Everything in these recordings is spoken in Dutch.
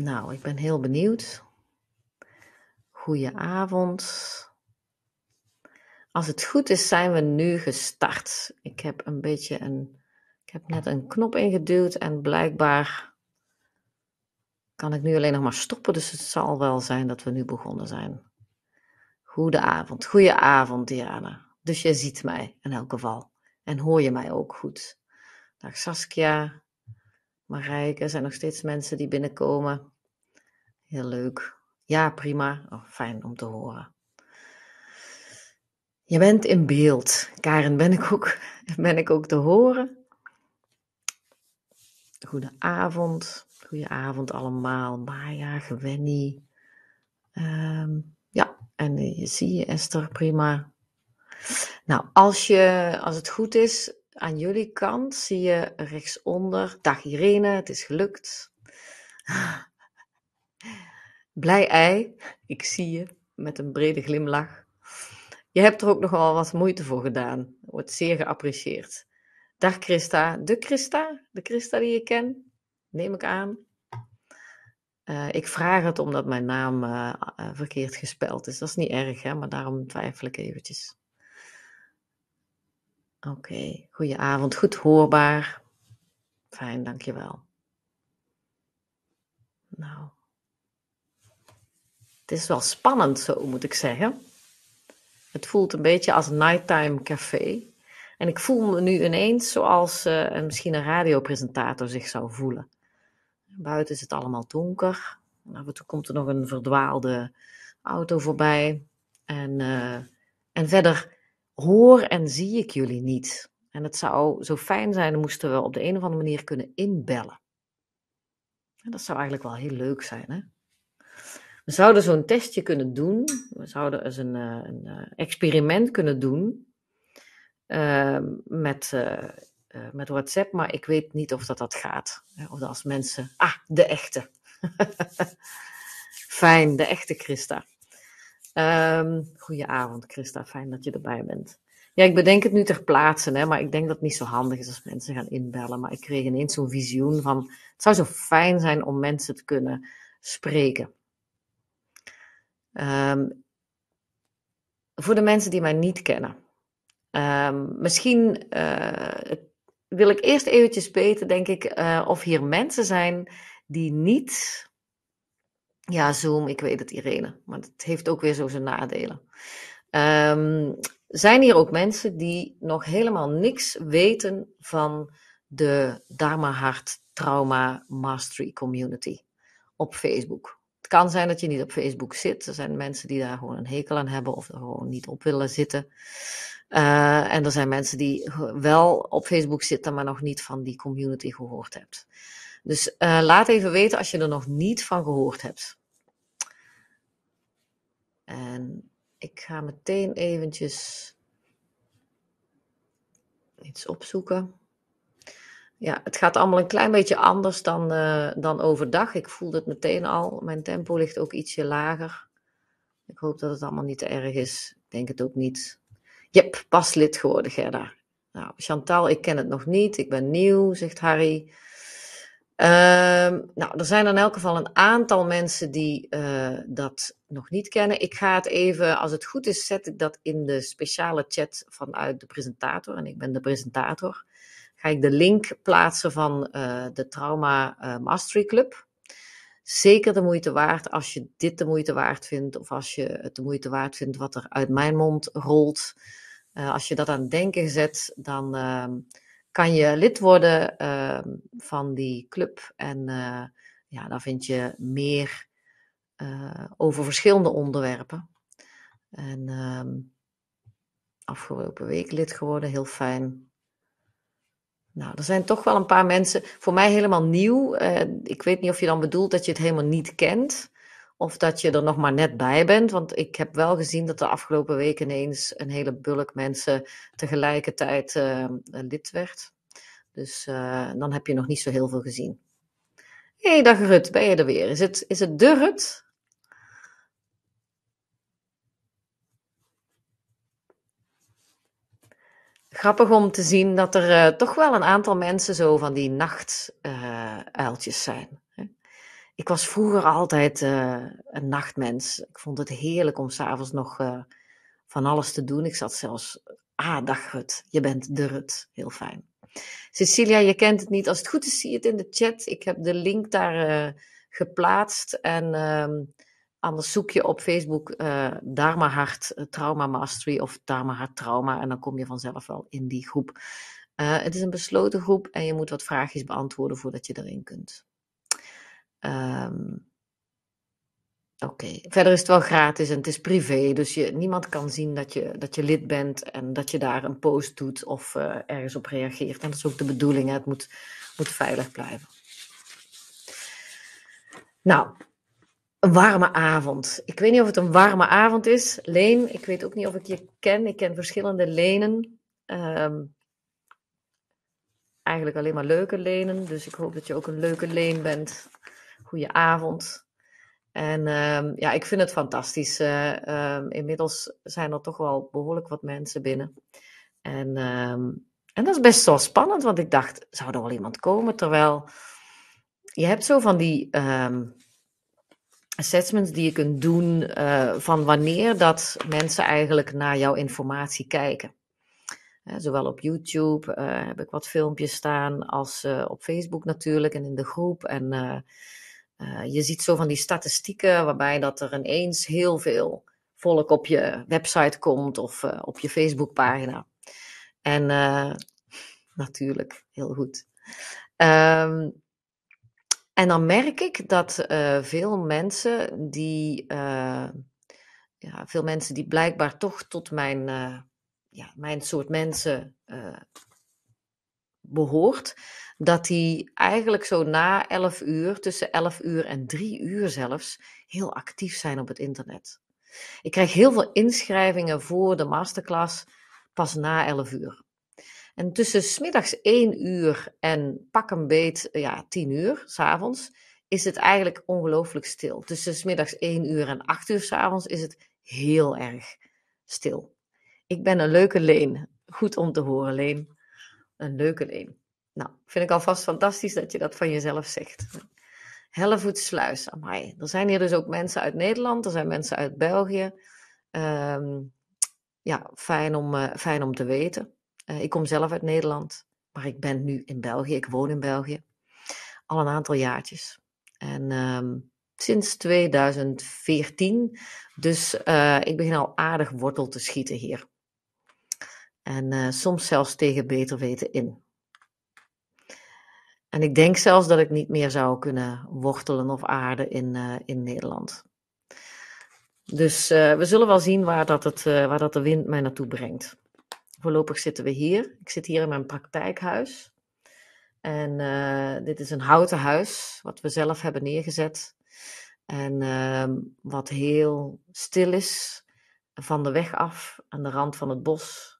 Nou, ik ben heel benieuwd. Goedenavond. Als het goed is, zijn we nu gestart. Ik heb een beetje een. Ik heb net een knop ingeduwd en blijkbaar kan ik nu alleen nog maar stoppen. Dus het zal wel zijn dat we nu begonnen zijn. Goedenavond. Goedenavond, Diana. Dus je ziet mij in elk geval. En hoor je mij ook goed. Dag Saskia. Marijke, er zijn nog steeds mensen die binnenkomen. Heel leuk. Ja, prima. Oh, fijn om te horen. Je bent in beeld. Karen, ben ik ook, ben ik ook te horen? Goedenavond. Goedenavond allemaal. Maya, Gewenny. Ehm, ja, en je eh, zie je Esther, prima. Nou, als, je, als het goed is, aan jullie kant zie je rechtsonder, dag Irene, het is gelukt. Blij ei, ik zie je met een brede glimlach. Je hebt er ook nogal wat moeite voor gedaan, wordt zeer geapprecieerd. Dag Christa, de Christa, de Christa die je kent, neem ik aan. Eh, ik vraag het omdat mijn naam eh, eh, verkeerd gespeld is. Dat is niet erg, hè? maar daarom twijfel ik eventjes. Oké, okay. goeie avond. Goed hoorbaar. Fijn, dankjewel. Nou. Het is wel spannend, zo moet ik zeggen. Het voelt een beetje als nighttime café. En ik voel me nu ineens zoals eh, misschien een radiopresentator zich zou voelen. Buiten is het allemaal donker. En af en toe komt er nog een verdwaalde auto voorbij. En, eh, en verder hoor en zie ik jullie niet. En het zou zo fijn zijn, moesten we op de een of andere manier kunnen inbellen. En dat zou eigenlijk wel heel leuk zijn, hè? We zouden zo'n testje kunnen doen. We zouden eens een, eh, een, eh, experiment kunnen doen ehm, met, eh, met WhatsApp, maar ik weet niet of dat, dat gaat. Of als mensen. Ah, de echte. Fijn, de echte Christa. Um, ehm, goedenavond, Christa. Fijn dat je erbij bent. Ja, ik bedenk het nu ter plaatse, hè, maar ik denk dat het niet zo handig is als mensen gaan inbellen. Maar ik kreeg ineens zo'n visioen van: het zou zo fijn zijn om mensen te kunnen spreken. Ehm, voor de mensen die mij niet kennen. Ehm, misschien eh, wil ik eerst eventjes weten, denk ik, eh, of hier mensen zijn die niet ja, Zoom, ik weet het, Irene. Maar het heeft ook weer zo zijn nadelen. Um, zijn hier ook mensen die nog helemaal niks weten van de Dharma Hart Trauma Mastery Community op Facebook? Het kan zijn dat je niet op Facebook zit. Er zijn mensen die daar gewoon een hekel aan hebben of er gewoon niet op willen zitten. Eh, en er zijn mensen die wel op Facebook zitten, maar nog niet van die community gehoord hebben. Dus eh, laat even weten als je er nog niet van gehoord hebt. En ik ga meteen eventjes iets opzoeken. Ja, het gaat allemaal een klein beetje anders dan, eh, dan overdag. Ik voel het meteen al. Mijn tempo ligt ook ietsje lager. Ik hoop dat het allemaal niet te erg is. Ik denk het ook niet. Jep, pas lid geworden, Gerda. Nou, Chantal, ik ken het nog niet. Ik ben nieuw, zegt Harry. Um, nou, er zijn in elk geval een aantal mensen die eh, dat nog niet kennen. Ik ga het even, als het goed is, zet ik dat in de speciale chat vanuit de presentator. En ik ben de presentator. Ga ik de link plaatsen van eh, de Trauma eh, Mastery Club. Zeker de moeite waard als je dit de moeite waard vindt, of als je het de moeite waard vindt wat er uit mijn mond rolt. als je dat aan het denken zet, dan ehm, kan je lid worden ehm, van die club. En eh, ja, daar vind je meer eh, over verschillende onderwerpen. En ehm, afgelopen week lid geworden, heel fijn. Nou, er zijn toch wel een paar mensen, voor mij helemaal nieuw. Eh, ik weet niet of je dan bedoelt dat je het helemaal niet kent. Of dat je er nog maar net bij bent. Want ik heb wel gezien dat de afgelopen weken ineens een hele bulk mensen tegelijkertijd eh, lid werd. Dus eh, dan heb je nog niet zo heel veel gezien. Hé, hey, dag Rut, ben je er weer? Is het, is het de Rut? Grappig om te zien dat er eh, toch wel een aantal mensen zo van die nachtuiltjes zijn. Ik was vroeger altijd eh, een nachtmens. Ik vond het heerlijk om s'avonds nog eh, van alles te doen. Ik zat zelfs, ah, dag Rut, je bent de Rut. Heel fijn. Cecilia, je kent het niet. Als het goed is, zie je het in de chat. Ik heb de link daar eh, geplaatst. En ehm, anders zoek je op Facebook Dharma Hart Trauma Mastery of Dharma Hart Trauma. En dan kom je vanzelf wel in die groep. het is een besloten groep en je moet wat vraagjes beantwoorden voordat je erin kunt. Ehm, oké, verder is het wel gratis en het is privé, dus je, niemand kan zien dat je, dat je lid bent en dat je daar een post doet of eh, ergens op reageert. En dat is ook de bedoeling, hè. het moet, moet veilig blijven. Nou, een warme avond. Ik weet niet of het een warme avond is. Leen, ik weet ook niet of ik je ken. Ik ken verschillende lenen. Ehm, eigenlijk alleen maar leuke lenen. Dus ik hoop dat je ook een leuke leen bent goede avond. En ehm, ja, ik vind het fantastisch. Eh, ehm, inmiddels zijn er toch wel behoorlijk wat mensen binnen. En, ehm, en dat is best wel spannend, want ik dacht, zou er wel iemand komen? Terwijl je hebt zo van die assessments die je kunt doen eh, van wanneer dat mensen eigenlijk naar jouw informatie kijken. zowel op YouTube eh, heb ik wat filmpjes staan als op Facebook natuurlijk en in de groep. En eh, je ziet zo van die statistieken waarbij dat er ineens heel veel volk op je website komt of eh, op je Facebookpagina. En eh, natuurlijk, heel goed. Ehm, en dan merk ik dat veel mensen die ja, veel mensen die blijkbaar toch tot mijn, ja, mijn soort mensen behoort, dat die eigenlijk zo na 11 uur, tussen 11 uur en 3 uur zelfs, heel actief zijn op het internet. Ik krijg heel veel inschrijvingen voor de masterclass pas na 11 uur. En tussen smiddags 1 uur en pak een beet ja, 10 uur s'avonds is het eigenlijk ongelooflijk stil. Tussen smiddags 1 uur en 8 uur s'avonds is het heel erg stil. Ik ben een leuke leen. Goed om te horen, Leen. Een leuke leen. Nou, vind ik alvast fantastisch dat je dat van jezelf zegt. Hellevoetsluis, amai. Er zijn hier dus ook mensen uit Nederland, er zijn mensen uit België. Ehm, ja, fijn om, eh, fijn om te weten. Eh, ik kom zelf uit Nederland, maar ik ben nu in België. Ik woon in België al een aantal jaartjes. En ehm, sinds 2014, dus eh, ik begin al aardig wortel te schieten hier. En soms zelfs tegen beter weten in. En ik denk zelfs dat ik niet meer zou kunnen wortelen of aarden in, eh, in Nederland. Dus eh, we zullen wel zien waar dat, het, eh, waar dat de wind mij naartoe brengt. Voorlopig zitten we hier. Ik zit hier in mijn praktijkhuis. En dit is een houten huis, wat we zelf hebben neergezet. En ehm, wat heel stil is, van de weg af, aan de rand van het bos.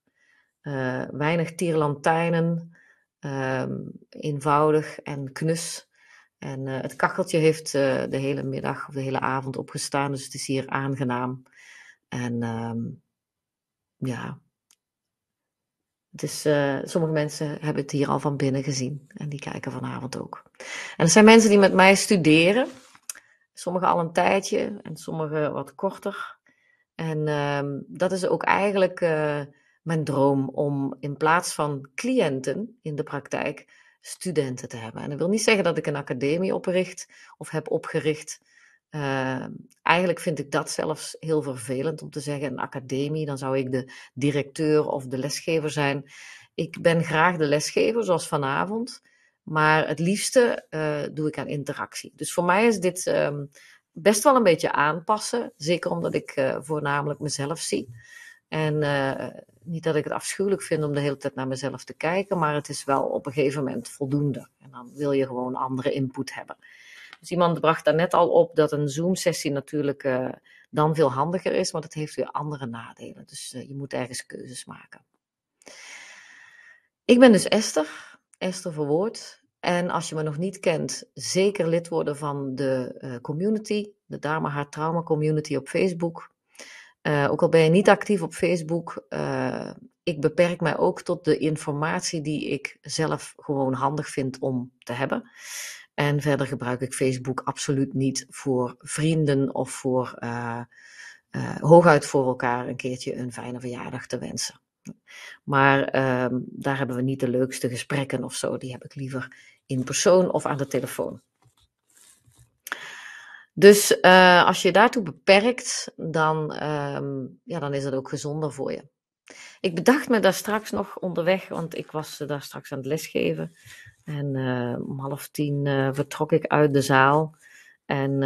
weinig tierlantijnen. Ehm, eenvoudig en knus. En eh, het kacheltje heeft eh, de hele middag of de hele avond opgestaan, dus het is hier aangenaam. En ehm, ja, dus sommige mensen hebben het hier al van binnen gezien en die kijken vanavond ook. En er zijn mensen die met mij studeren, sommigen al een tijdje en sommige wat korter. En ehm, dat is ook eigenlijk mijn droom om in plaats van cliënten in de praktijk studenten te hebben. En dat wil niet zeggen dat ik een academie opricht of heb opgericht. Eh, eigenlijk vind ik dat zelfs heel vervelend om te zeggen een academie, dan zou ik de directeur of de lesgever zijn. Ik ben graag de lesgever, zoals vanavond, maar het liefste eh, doe ik aan interactie. Dus voor mij is dit ehm, best wel een beetje aanpassen, zeker omdat ik eh, voornamelijk mezelf zie. En eh, niet dat ik het afschuwelijk vind om de hele tijd naar mezelf te kijken, maar het is wel op een gegeven moment voldoende. En dan wil je gewoon andere input hebben. Dus iemand bracht daar net al op dat een Zoom-sessie natuurlijk eh, dan veel handiger is, want dat heeft weer andere nadelen. Dus eh, je moet ergens keuzes maken. Ik ben dus Esther, Esther Verwoord. En als je me nog niet kent, zeker lid worden van de community, de Dame Haar Trauma Community op Facebook. Eh, ook al ben je niet actief op Facebook, eh, ik beperk mij ook tot de informatie die ik zelf gewoon handig vind om te hebben. En verder gebruik ik Facebook absoluut niet voor vrienden of voor eh, hooguit voor elkaar een keertje een fijne verjaardag te wensen. Maar ehm, daar hebben we niet de leukste gesprekken of zo. Die heb ik liever in persoon of aan de telefoon. Dus eh, als je daartoe beperkt, dan, ehm, ja, dan is het ook gezonder voor je. Ik bedacht me daar straks nog onderweg, want ik was eh, daar straks aan het lesgeven. En eh, om half tien vertrok ik uit de zaal. En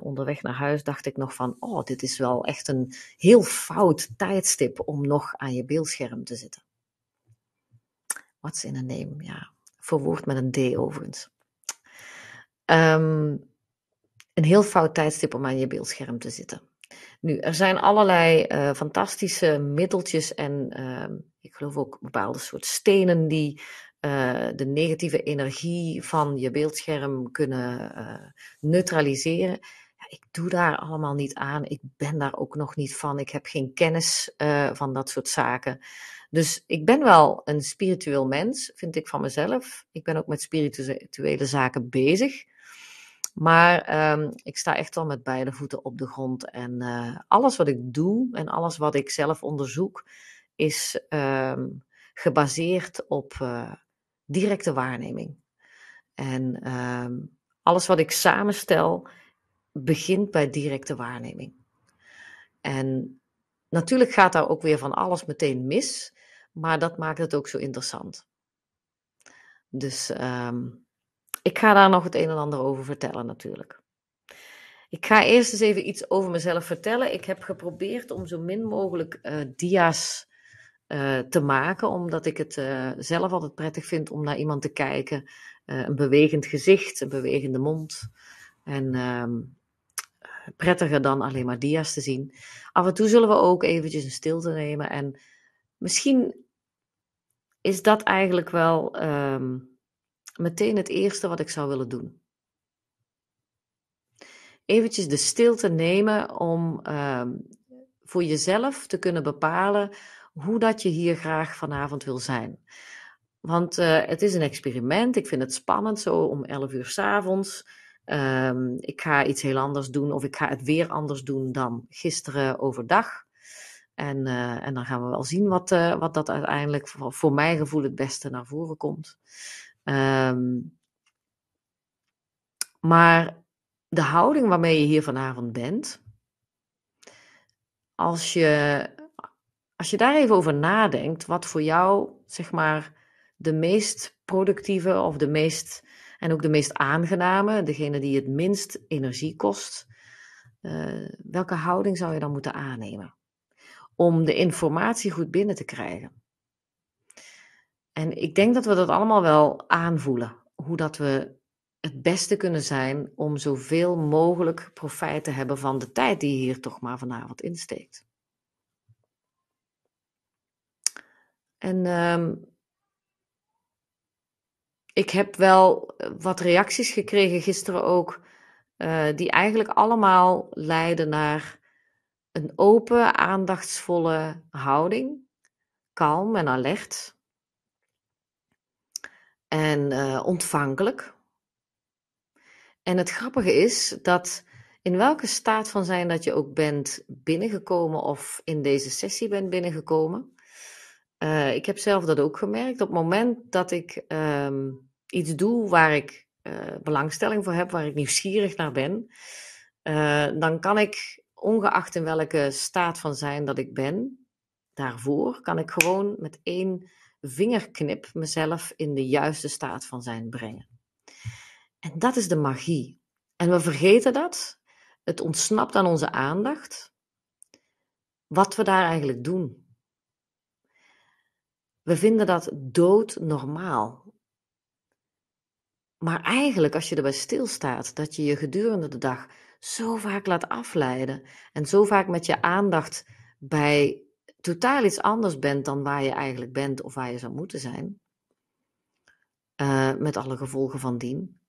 onderweg naar huis dacht ik nog van, oh, dit is wel echt een heel fout tijdstip om nog aan je beeldscherm te zitten. What's in een name, ja. Verwoord met een D overigens. Um, een heel fout tijdstip om aan je beeldscherm te zitten. Nu, er zijn allerlei eh, fantastische middeltjes en ehm, ik geloof ook bepaalde soort stenen die eh, de negatieve energie van je beeldscherm kunnen eh, neutraliseren. Ja, ik doe daar allemaal niet aan. Ik ben daar ook nog niet van. Ik heb geen kennis van dat soort zaken. Dus ik ben wel een spiritueel mens, vind ik van mezelf. Ik ben ook met spirituele zaken bezig. Maar ehm, ik sta echt wel met beide voeten op de grond. En eh, alles wat ik doe en alles wat ik zelf onderzoek, is ehm, gebaseerd op eh, directe waarneming. En ehm, alles wat ik samenstel, begint bij directe waarneming. En natuurlijk gaat daar ook weer van alles meteen mis, maar dat maakt het ook zo interessant. Dus ik ga daar nog het een en ander over vertellen natuurlijk. Ik ga eerst eens even iets over mezelf vertellen. Ik heb geprobeerd om zo min mogelijk eh, dia's eh, te maken, omdat ik het eh, zelf altijd prettig vind om naar iemand te kijken. een bewegend gezicht, een bewegende mond. En ehm, prettiger dan alleen maar dia's te zien. Af en toe zullen we ook eventjes een stilte nemen. En misschien is dat eigenlijk wel. Ehm, meteen het eerste wat ik zou willen doen. Eventjes de stilte nemen om ehm, voor jezelf te kunnen bepalen hoe dat je hier graag vanavond wil zijn. Want eh, het is een experiment. Ik vind het spannend zo om 11 uur s'avonds. Um, ehm, ik ga iets heel anders doen of ik ga het weer anders doen dan gisteren overdag. En, eh, en dan gaan we wel zien wat, eh, wat dat uiteindelijk voor, voor, mijn gevoel het beste naar voren komt. Ehm, maar de houding waarmee je hier vanavond bent, als je, als je daar even over nadenkt, wat voor jou, zeg maar, de meest productieve of de meest, en ook de meest aangename, degene die het minst energie kost, eh, welke houding zou je dan moeten aannemen? Om de informatie goed binnen te krijgen. En ik denk dat we dat allemaal wel aanvoelen. Hoe dat we het beste kunnen zijn om zoveel mogelijk profijt te hebben van de tijd die hier toch maar vanavond insteekt. En ehm, ik heb wel eh, wat reacties gekregen gisteren ook, eh, die eigenlijk allemaal leiden naar een open, aandachtsvolle houding, kalm en alert en uh, ontvankelijk. En het grappige is dat in welke staat van zijn dat je ook bent binnengekomen of in deze sessie bent binnengekomen. Eh, ik heb zelf dat ook gemerkt. Op het moment dat ik ehm, iets doe waar ik eh, belangstelling voor heb, waar ik nieuwsgierig naar ben, dan kan ik, ongeacht in welke staat van zijn dat ik ben, daarvoor, kan ik gewoon met één vingerknip mezelf in de juiste staat van zijn brengen. En dat is de magie. En we vergeten dat. Het ontsnapt aan onze aandacht. Wat we daar eigenlijk doen. We vinden dat doodnormaal. Maar eigenlijk, als je erbij stilstaat, dat je je gedurende de dag zo vaak laat afleiden en zo vaak met je aandacht bij totaal iets anders bent dan waar je eigenlijk bent of waar je zou moeten zijn, eh, met alle gevolgen van dien,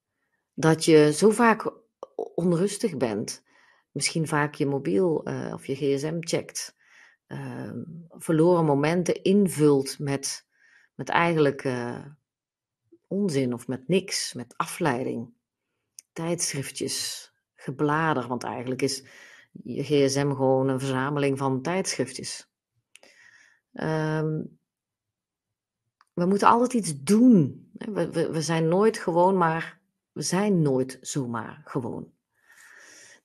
dat je zo vaak onrustig bent, misschien vaak je mobiel eh, of je gsm checkt, ehm, verloren momenten invult met, met eigenlijk eh, onzin of met niks, met afleiding, tijdschriftjes, geblader, want eigenlijk is je gsm gewoon een verzameling van tijdschriftjes. Ehm, we moeten altijd iets doen. We, zijn nooit gewoon maar, we zijn nooit zomaar gewoon.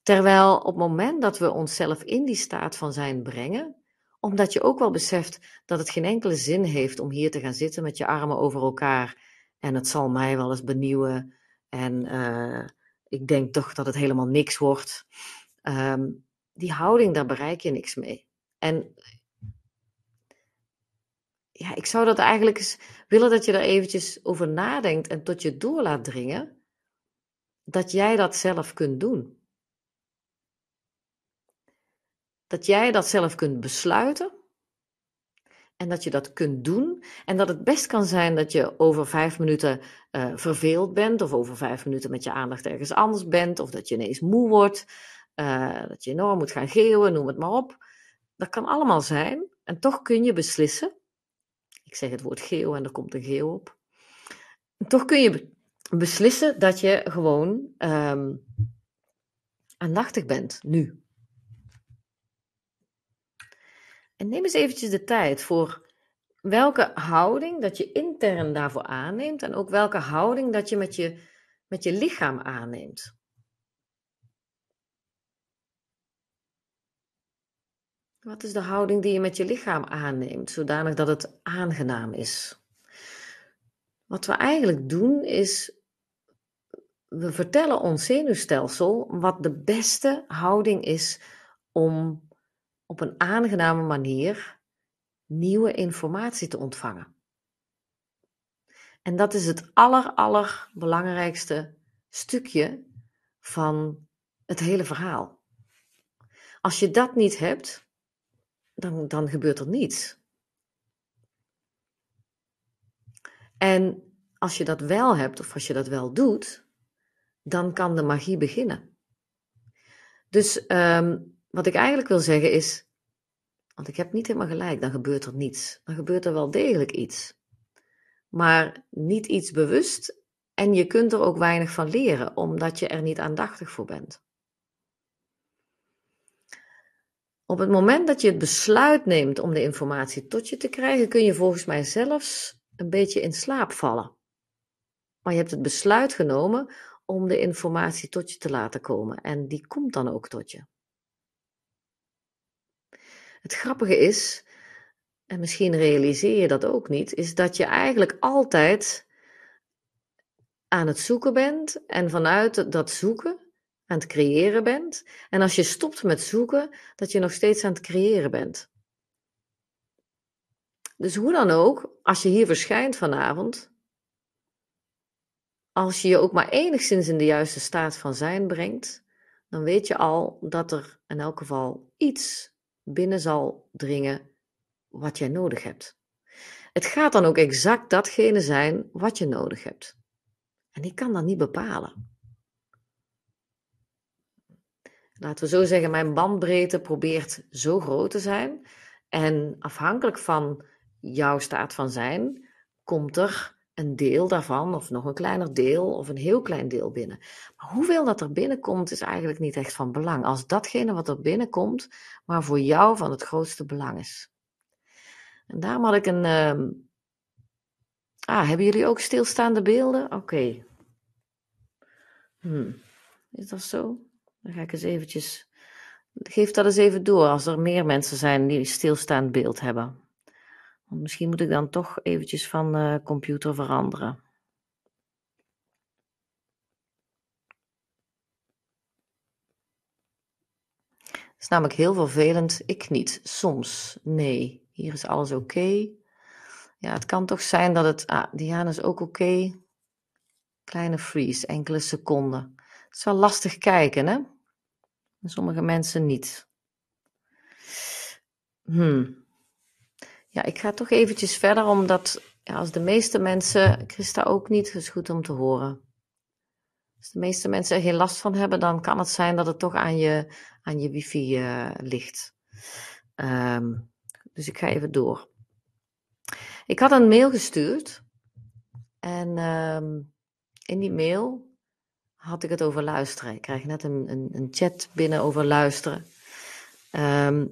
Terwijl op het moment dat we onszelf in die staat van zijn brengen, omdat je ook wel beseft dat het geen enkele zin heeft om hier te gaan zitten met je armen over elkaar en het zal mij wel eens benieuwen en eh, ik denk toch dat het helemaal niks wordt. Ehm, die houding, daar bereik je niks mee. En ja, ik zou dat eigenlijk eens willen dat je er eventjes over nadenkt en tot je door laat dringen dat jij dat zelf kunt doen. Dat jij dat zelf kunt besluiten en dat je dat kunt doen. En dat het best kan zijn dat je over vijf minuten eh, verveeld bent, of over vijf minuten met je aandacht ergens anders bent, of dat je ineens moe wordt, eh, dat je enorm moet gaan geeuwen, noem het maar op. Dat kan allemaal zijn. En toch kun je beslissen ik zeg het woord geel en er komt een geel op. toch kun je beslissen dat je gewoon ehm, aandachtig bent nu. En neem eens eventjes de tijd voor welke houding dat je intern daarvoor aanneemt en ook welke houding dat je met je, met je lichaam aanneemt. Wat is de houding die je met je lichaam aanneemt, zodanig dat het aangenaam is? Wat we eigenlijk doen is, we vertellen ons zenuwstelsel wat de beste houding is om op een aangename manier nieuwe informatie te ontvangen. En dat is het aller, allerbelangrijkste stukje van het hele verhaal. Als je dat niet hebt, dan, dan gebeurt er niets. En als je dat wel hebt of als je dat wel doet, dan kan de magie beginnen. Dus ehm, wat ik eigenlijk wil zeggen is, want ik heb niet helemaal gelijk, dan gebeurt er niets. Dan gebeurt er wel degelijk iets. Maar niet iets bewust en je kunt er ook weinig van leren, omdat je er niet aandachtig voor bent. Op het moment dat je het besluit neemt om de informatie tot je te krijgen, kun je volgens mij zelfs een beetje in slaap vallen. Maar je hebt het besluit genomen om de informatie tot je te laten komen en die komt dan ook tot je. Het grappige is, en misschien realiseer je dat ook niet, is dat je eigenlijk altijd aan het zoeken bent en vanuit dat zoeken aan het creëren bent. En als je stopt met zoeken, dat je nog steeds aan het creëren bent. Dus hoe dan ook, als je hier verschijnt vanavond, als je je ook maar enigszins in de juiste staat van zijn brengt, dan weet je al dat er in elk geval iets binnen zal dringen wat jij nodig hebt. Het gaat dan ook exact datgene zijn wat je nodig hebt. En ik kan dat niet bepalen. laten we zo zeggen, mijn bandbreedte probeert zo groot te zijn. En afhankelijk van jouw staat van zijn, komt er een deel daarvan, of nog een kleiner deel, of een heel klein deel binnen. Maar hoeveel dat er binnenkomt, is eigenlijk niet echt van belang. Als datgene wat er binnenkomt, maar voor jou van het grootste belang is. En daarom had ik een. Ehm, ah, hebben jullie ook stilstaande beelden? Oké. Hmm. Is dat zo? Dan ga ik eens eventjes. Geef dat eens even door als er meer mensen zijn die stilstaand beeld hebben. Want misschien moet ik dan toch eventjes van computer veranderen. Het is namelijk heel vervelend. Ik niet. Soms. Nee. Hier is alles oké. Ja, het kan toch zijn dat het. Ah, Diana is ook oké. Kleine freeze, enkele seconden. Het is wel lastig kijken, hè? En sommige mensen niet. Hmm. Ja, ik ga toch eventjes verder, omdat ja, als de meeste mensen, Christa ook niet, is goed om te horen. Als de meeste mensen er geen last van hebben, dan kan het zijn dat het toch aan je, aan je wifi eh, ligt. Ehm, dus ik ga even door. Ik had een mail gestuurd. En ehm, in die mail had ik het over luisteren. Ik krijg net een, een, een chat binnen over luisteren. Ehm,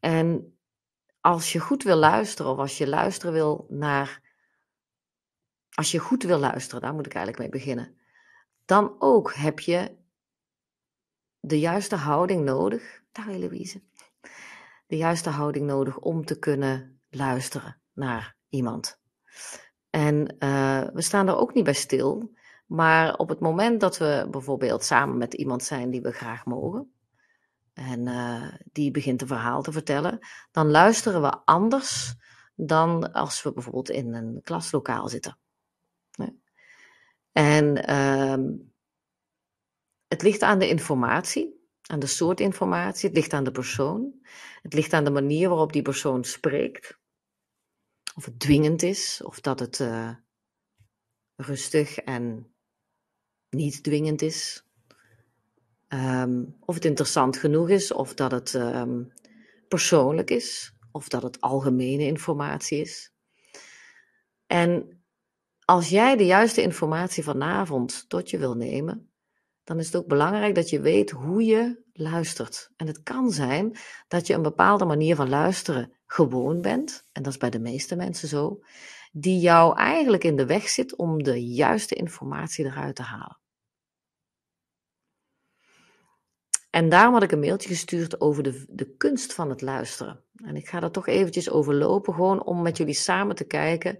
en als je goed wil luisteren, of als je luisteren wil naar. Als je goed wil luisteren, daar moet ik eigenlijk mee beginnen. Dan ook heb je de juiste houding nodig. Dag Louise. De juiste houding nodig om te kunnen luisteren naar iemand. En eh, we staan er ook niet bij stil maar op het moment dat we bijvoorbeeld samen met iemand zijn die we graag mogen, en eh, die begint een verhaal te vertellen, dan luisteren we anders dan als we bijvoorbeeld in een klaslokaal zitten. En ehm, het ligt aan de informatie, aan de soort informatie, het ligt aan de persoon, het ligt aan de manier waarop die persoon spreekt. Of het dwingend is, of dat het eh, rustig en niet dwingend is. Ehm, of het interessant genoeg is, of dat het ehm, persoonlijk is, of dat het algemene informatie is. En als jij de juiste informatie vanavond tot je wil nemen, dan is het ook belangrijk dat je weet hoe je luistert. En het kan zijn dat je een bepaalde manier van luisteren gewoon bent, en dat is bij de meeste mensen zo, die jou eigenlijk in de weg zit om de juiste informatie eruit te halen. En daarom had ik een mailtje gestuurd over de, de kunst van het luisteren. En ik ga dat toch eventjes overlopen, gewoon om met jullie samen te kijken.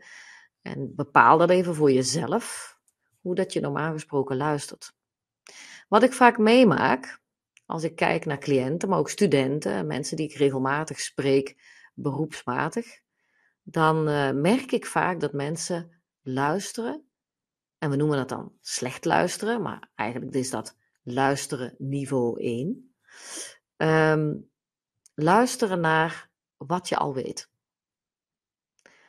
En bepaal dat even voor jezelf, hoe dat je normaal gesproken luistert. Wat ik vaak meemaak, als ik kijk naar cliënten, maar ook studenten, mensen die ik regelmatig spreek, beroepsmatig, dan eh, merk ik vaak dat mensen luisteren. En we noemen dat dan slecht luisteren, maar eigenlijk is dat luisteren niveau 1. Um, ehm, luisteren naar wat je al weet.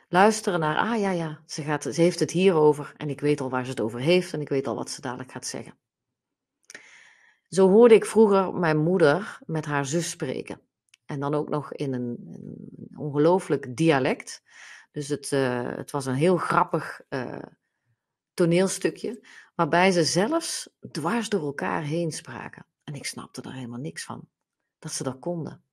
Luisteren naar, ah ja, ja, ze, gaat, ze heeft het hierover en ik weet al waar ze het over heeft en ik weet al wat ze dadelijk gaat zeggen. Zo hoorde ik vroeger mijn moeder met haar zus spreken. En dan ook nog in een, een ongelooflijk dialect. Dus het, eh, het was een heel grappig eh, toneelstukje waarbij ze zelfs dwars door elkaar heen spraken. En ik snapte er helemaal niks van, dat ze dat konden.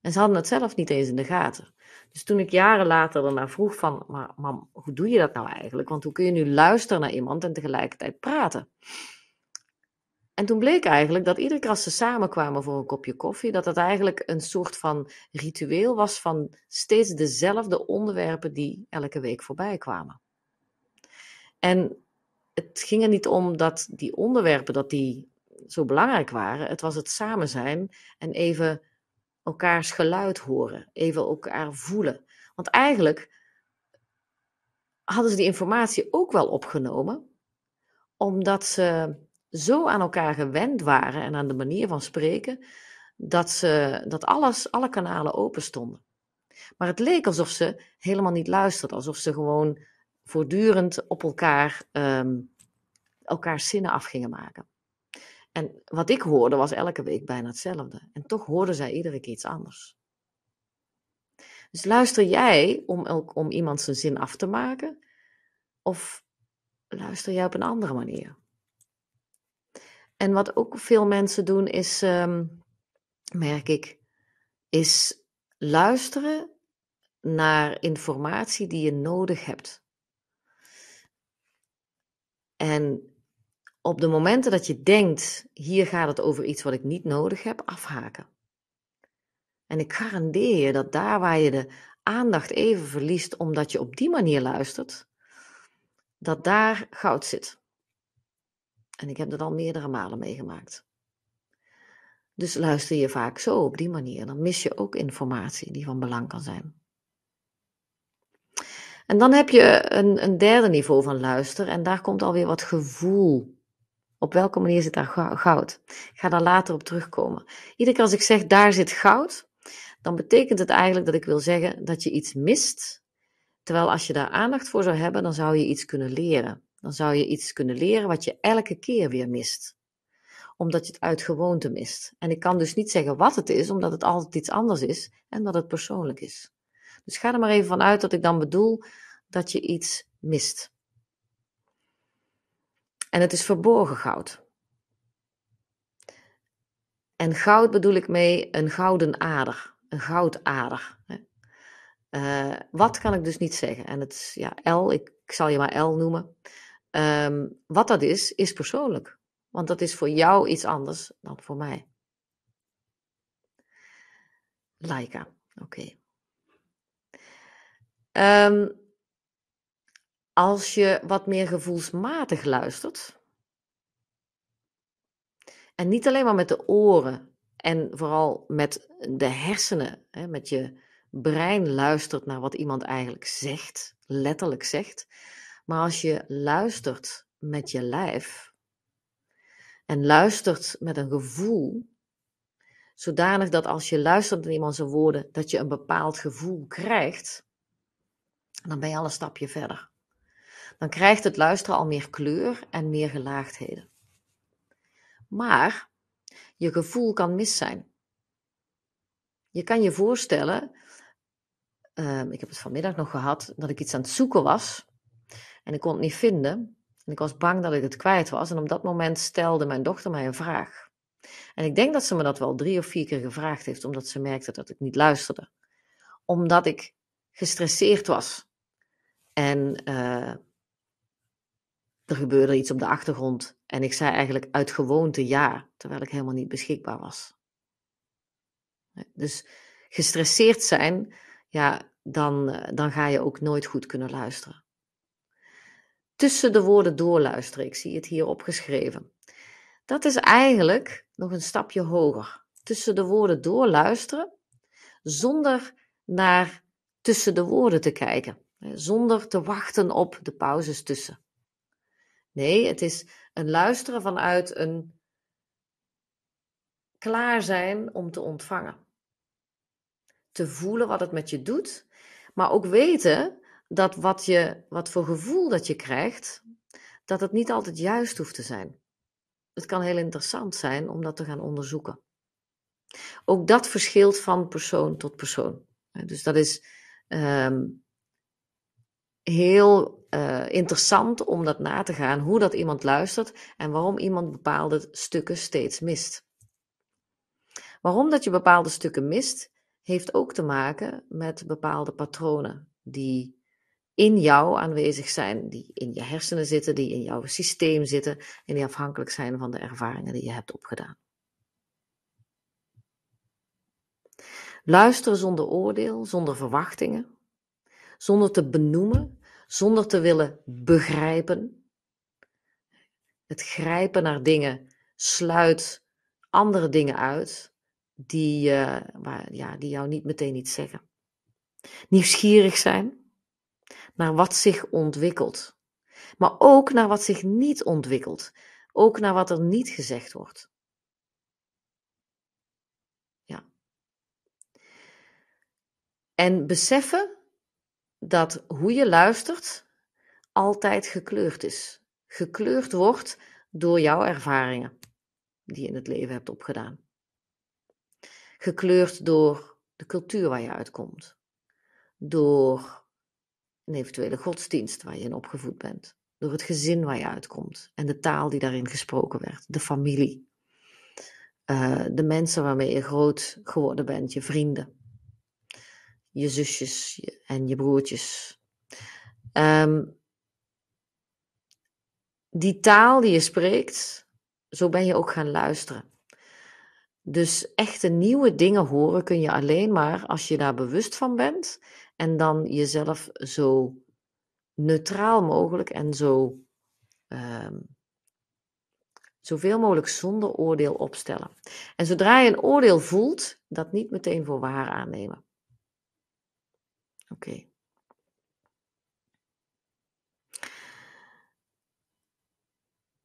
En ze hadden het zelf niet eens in de gaten. Dus toen ik jaren later ernaar vroeg van, maar mam, hoe doe je dat nou eigenlijk? Want hoe kun je nu luisteren naar iemand en tegelijkertijd praten? En toen bleek eigenlijk dat iedere keer als ze samenkwamen voor een kopje koffie, dat dat eigenlijk een soort van ritueel was van steeds dezelfde onderwerpen die elke week voorbij kwamen. En het ging er niet om dat die onderwerpen dat die zo belangrijk waren. Het was het samen zijn en even elkaars geluid horen, even elkaar voelen. Want eigenlijk hadden ze die informatie ook wel opgenomen, omdat ze zo aan elkaar gewend waren en aan de manier van spreken, dat, ze, dat alles, alle kanalen open stonden. Maar het leek alsof ze helemaal niet luisterden, alsof ze gewoon voortdurend op elkaar, ehm, elkaar zinnen af gingen maken. En wat ik hoorde was elke week bijna hetzelfde. En toch hoorden zij iedere keer iets anders. Dus luister jij om, om iemand zijn zin af te maken? Of luister jij op een andere manier? En wat ook veel mensen doen is, ehm, merk ik, is luisteren naar informatie die je nodig hebt. En op de momenten dat je denkt, hier gaat het over iets wat ik niet nodig heb, afhaken. En ik garandeer je dat daar waar je de aandacht even verliest omdat je op die manier luistert, dat daar goud zit. En ik heb dat al meerdere malen meegemaakt. Dus luister je vaak zo op die manier, dan mis je ook informatie die van belang kan zijn. En dan heb je een, een derde niveau van luister en daar komt alweer wat gevoel. Op welke manier zit daar goud? Ik ga daar later op terugkomen. Iedere keer als ik zeg daar zit goud, dan betekent het eigenlijk dat ik wil zeggen dat je iets mist. Terwijl als je daar aandacht voor zou hebben, dan zou je iets kunnen leren. Dan zou je iets kunnen leren wat je elke keer weer mist. Omdat je het uit gewoonte mist. En ik kan dus niet zeggen wat het is, omdat het altijd iets anders is en dat het persoonlijk is. Dus ga er maar even van uit dat ik dan bedoel dat je iets mist. En het is verborgen goud. En goud bedoel ik mee een gouden ader, een goudader. Uh, wat kan ik dus niet zeggen? En het is, ja, L, ik, zal je maar L noemen. Ehm, wat dat is, is persoonlijk. Want dat is voor jou iets anders dan voor mij. Laika, oké. Ehm, als je wat meer gevoelsmatig luistert. En niet alleen maar met de oren en vooral met de hersenen, hè, met je brein luistert naar wat iemand eigenlijk zegt, letterlijk zegt. Maar als je luistert met je lijf en luistert met een gevoel, zodanig dat als je luistert naar iemand zijn woorden, dat je een bepaald gevoel krijgt, en dan ben je al een stapje verder. Dan krijgt het luisteren al meer kleur en meer gelaagdheden. Maar je gevoel kan mis zijn. Je kan je voorstellen, ehm, ik heb het vanmiddag nog gehad, dat ik iets aan het zoeken was en ik kon het niet vinden. En ik was bang dat ik het kwijt was. En op dat moment stelde mijn dochter mij een vraag. En ik denk dat ze me dat wel drie of vier keer gevraagd heeft, omdat ze merkte dat ik niet luisterde. Omdat ik gestresseerd was. En eh, er gebeurde iets op de achtergrond. En ik zei eigenlijk uit gewoonte ja, terwijl ik helemaal niet beschikbaar was. Dus gestresseerd zijn, ja, dan, eh, dan ga je ook nooit goed kunnen luisteren. Tussen de woorden doorluisteren, ik zie het hier opgeschreven. Dat is eigenlijk nog een stapje hoger. Tussen de woorden doorluisteren, zonder naar tussen de woorden te kijken zonder te wachten op de pauzes tussen. Nee, het is een luisteren vanuit een klaar zijn om te ontvangen. Te voelen wat het met je doet, maar ook weten dat wat, je, wat voor gevoel dat je krijgt, dat het niet altijd juist hoeft te zijn. Het kan heel interessant zijn om dat te gaan onderzoeken. Ook dat verschilt van persoon tot persoon. Dus dat is ehm, heel eh, interessant om dat na te gaan, hoe dat iemand luistert en waarom iemand bepaalde stukken steeds mist. Waarom dat je bepaalde stukken mist, heeft ook te maken met bepaalde patronen die in jou aanwezig zijn, die in je hersenen zitten, die in jouw systeem zitten en die afhankelijk zijn van de ervaringen die je hebt opgedaan. Luisteren zonder oordeel, zonder verwachtingen zonder te benoemen, zonder te willen begrijpen. Het grijpen naar dingen sluit andere dingen uit die, eh, waar, ja, die jou niet meteen iets zeggen. Nieuwsgierig zijn naar wat zich ontwikkelt, maar ook naar wat zich niet ontwikkelt, ook naar wat er niet gezegd wordt. En beseffen dat hoe je luistert altijd gekleurd is. Gekleurd wordt door jouw ervaringen die je in het leven hebt opgedaan. Gekleurd door de cultuur waar je uitkomt. Door een eventuele godsdienst waar je in opgevoed bent. Door het gezin waar je uitkomt en de taal die daarin gesproken werd. De familie. Eh, de mensen waarmee je groot geworden bent, je vrienden je zusjes en je broertjes. Ehm, die taal die je spreekt, zo ben je ook gaan luisteren. Dus echte nieuwe dingen horen kun je alleen maar als je daar bewust van bent en dan jezelf zo neutraal mogelijk en zo um, zoveel mogelijk zonder oordeel opstellen. En zodra je een oordeel voelt, dat niet meteen voor waar aannemen. Oké.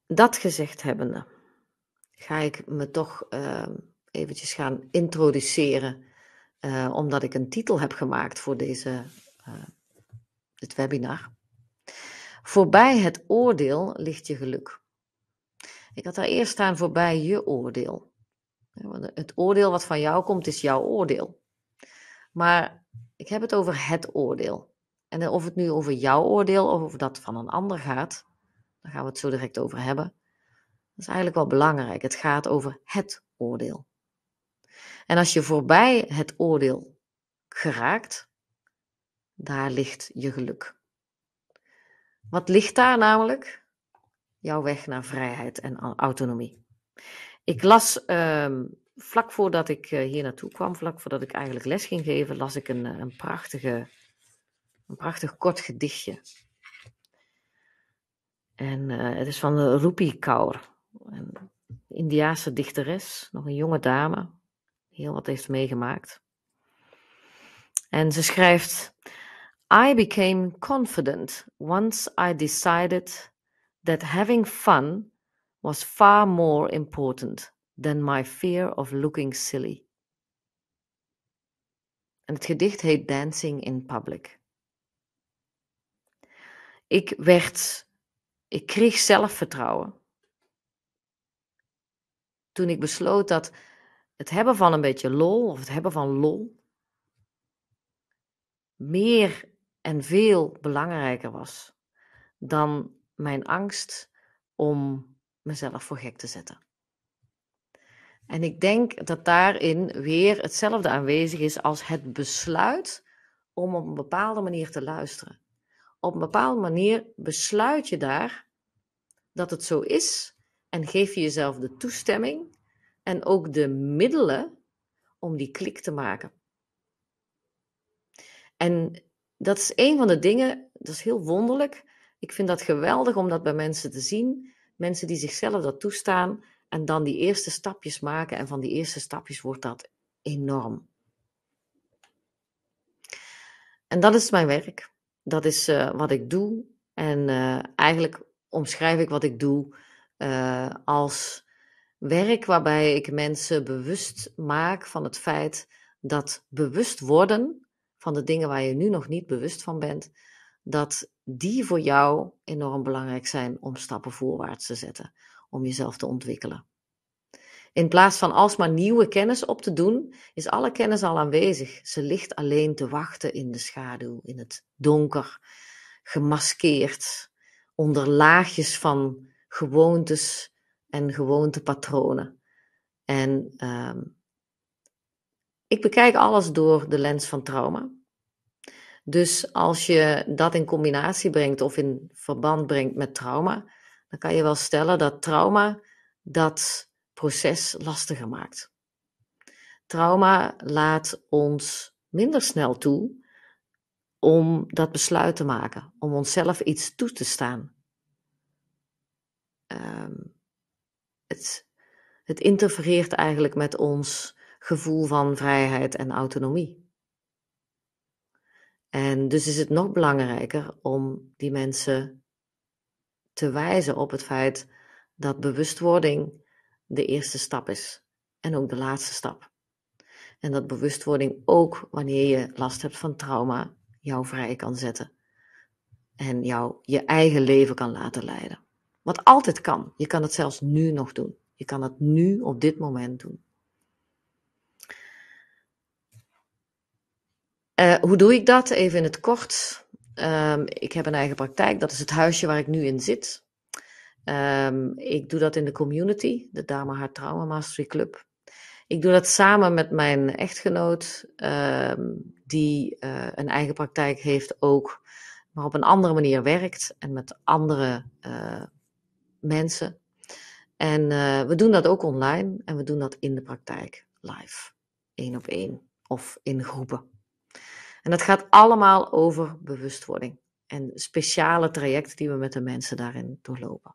Dat gezegd hebbende, ga ik me toch uh, eventjes gaan introduceren, eh, omdat ik een titel heb gemaakt voor deze, uh, eh, dit webinar. Voorbij het oordeel ligt je geluk. Ik had daar eerst staan voorbij je oordeel. Het oordeel wat van jou komt, is jouw oordeel. Maar ik heb het over het oordeel. En eh, of het nu over jouw oordeel of over dat van een ander gaat, daar gaan we het zo direct over hebben. Dat is eigenlijk wel belangrijk. Het gaat over het oordeel. En als je voorbij het oordeel geraakt, daar ligt je geluk. Wat ligt daar namelijk? Jouw weg naar vrijheid en autonomie. Ik las ehm, vlak voordat ik eh, hier naartoe kwam, vlak voordat ik eigenlijk les ging geven, las ik een, eh, een, prachtige, een prachtig kort gedichtje. En eh, het is van Rupi Kaur, een Indiaanse dichteres, nog een jonge dame, heel wat heeft meegemaakt. En ze schrijft: I became confident once I decided that having fun was far more important than my fear of looking silly. En het gedicht heet Dancing in Public. Ik werd, ik kreeg zelfvertrouwen toen ik besloot dat het hebben van een beetje lol of het hebben van lol meer en veel belangrijker was dan mijn angst om mezelf voor gek te zetten. En ik denk dat daarin weer hetzelfde aanwezig is als het besluit om op een bepaalde manier te luisteren. Op een bepaalde manier besluit je daar dat het zo is en geef je jezelf de toestemming en ook de middelen om die klik te maken. En dat is een van de dingen, dat is heel wonderlijk. Ik vind dat geweldig om dat bij mensen te zien. Mensen die zichzelf dat toestaan en dan die eerste stapjes maken. En van die eerste stapjes wordt dat enorm. En dat is mijn werk. Dat is eh, wat ik doe. En eh, eigenlijk omschrijf ik wat ik doe eh, als werk waarbij ik mensen bewust maak van het feit dat bewust worden van de dingen waar je nu nog niet bewust van bent, dat die voor jou enorm belangrijk zijn om stappen voorwaarts te zetten om jezelf te ontwikkelen. In plaats van alsmaar nieuwe kennis op te doen, is alle kennis al aanwezig. Ze ligt alleen te wachten in de schaduw, in het donker, gemaskeerd, onder laagjes van gewoontes en gewoontepatronen. En ehm, ik bekijk alles door de lens van trauma. Dus als je dat in combinatie brengt of in verband brengt met trauma, dan kan je wel stellen dat trauma dat proces lastiger maakt. Trauma laat ons minder snel toe om dat besluit te maken, om onszelf iets toe te staan. Ehm, het, het interfereert eigenlijk met ons gevoel van vrijheid en autonomie. En dus is het nog belangrijker om die mensen te wijzen op het feit dat bewustwording de eerste stap is en ook de laatste stap. En dat bewustwording ook wanneer je last hebt van trauma jou vrij kan zetten en jou je eigen leven kan laten leiden. Wat altijd kan. Je kan het zelfs nu nog doen. Je kan het nu op dit moment doen. Eh, hoe doe ik dat? Even in het kort. Ehm, ik heb een eigen praktijk. Dat is het huisje waar ik nu in zit. Ehm, ik doe dat in de community, de Dame Hart Trauma Mastery Club. Ik doe dat samen met mijn echtgenoot, ehm, die eh, een eigen praktijk heeft ook, maar op een andere manier werkt en met andere eh, mensen. En eh, we doen dat ook online en we doen dat in de praktijk, live, één op één of in groepen. En dat gaat allemaal over bewustwording en speciale trajecten die we met de mensen daarin doorlopen.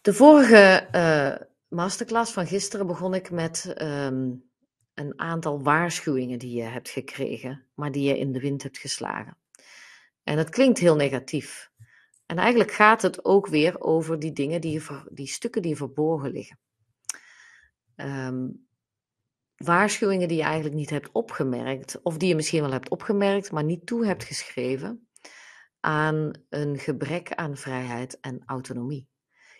De vorige eh, masterclass van gisteren begon ik met ehm, een aantal waarschuwingen die je hebt gekregen, maar die je in de wind hebt geslagen. En dat klinkt heel negatief. En eigenlijk gaat het ook weer over die dingen, die, die stukken die verborgen liggen. Um, waarschuwingen die je eigenlijk niet hebt opgemerkt, of die je misschien wel hebt opgemerkt, maar niet toe hebt geschreven aan een gebrek aan vrijheid en autonomie.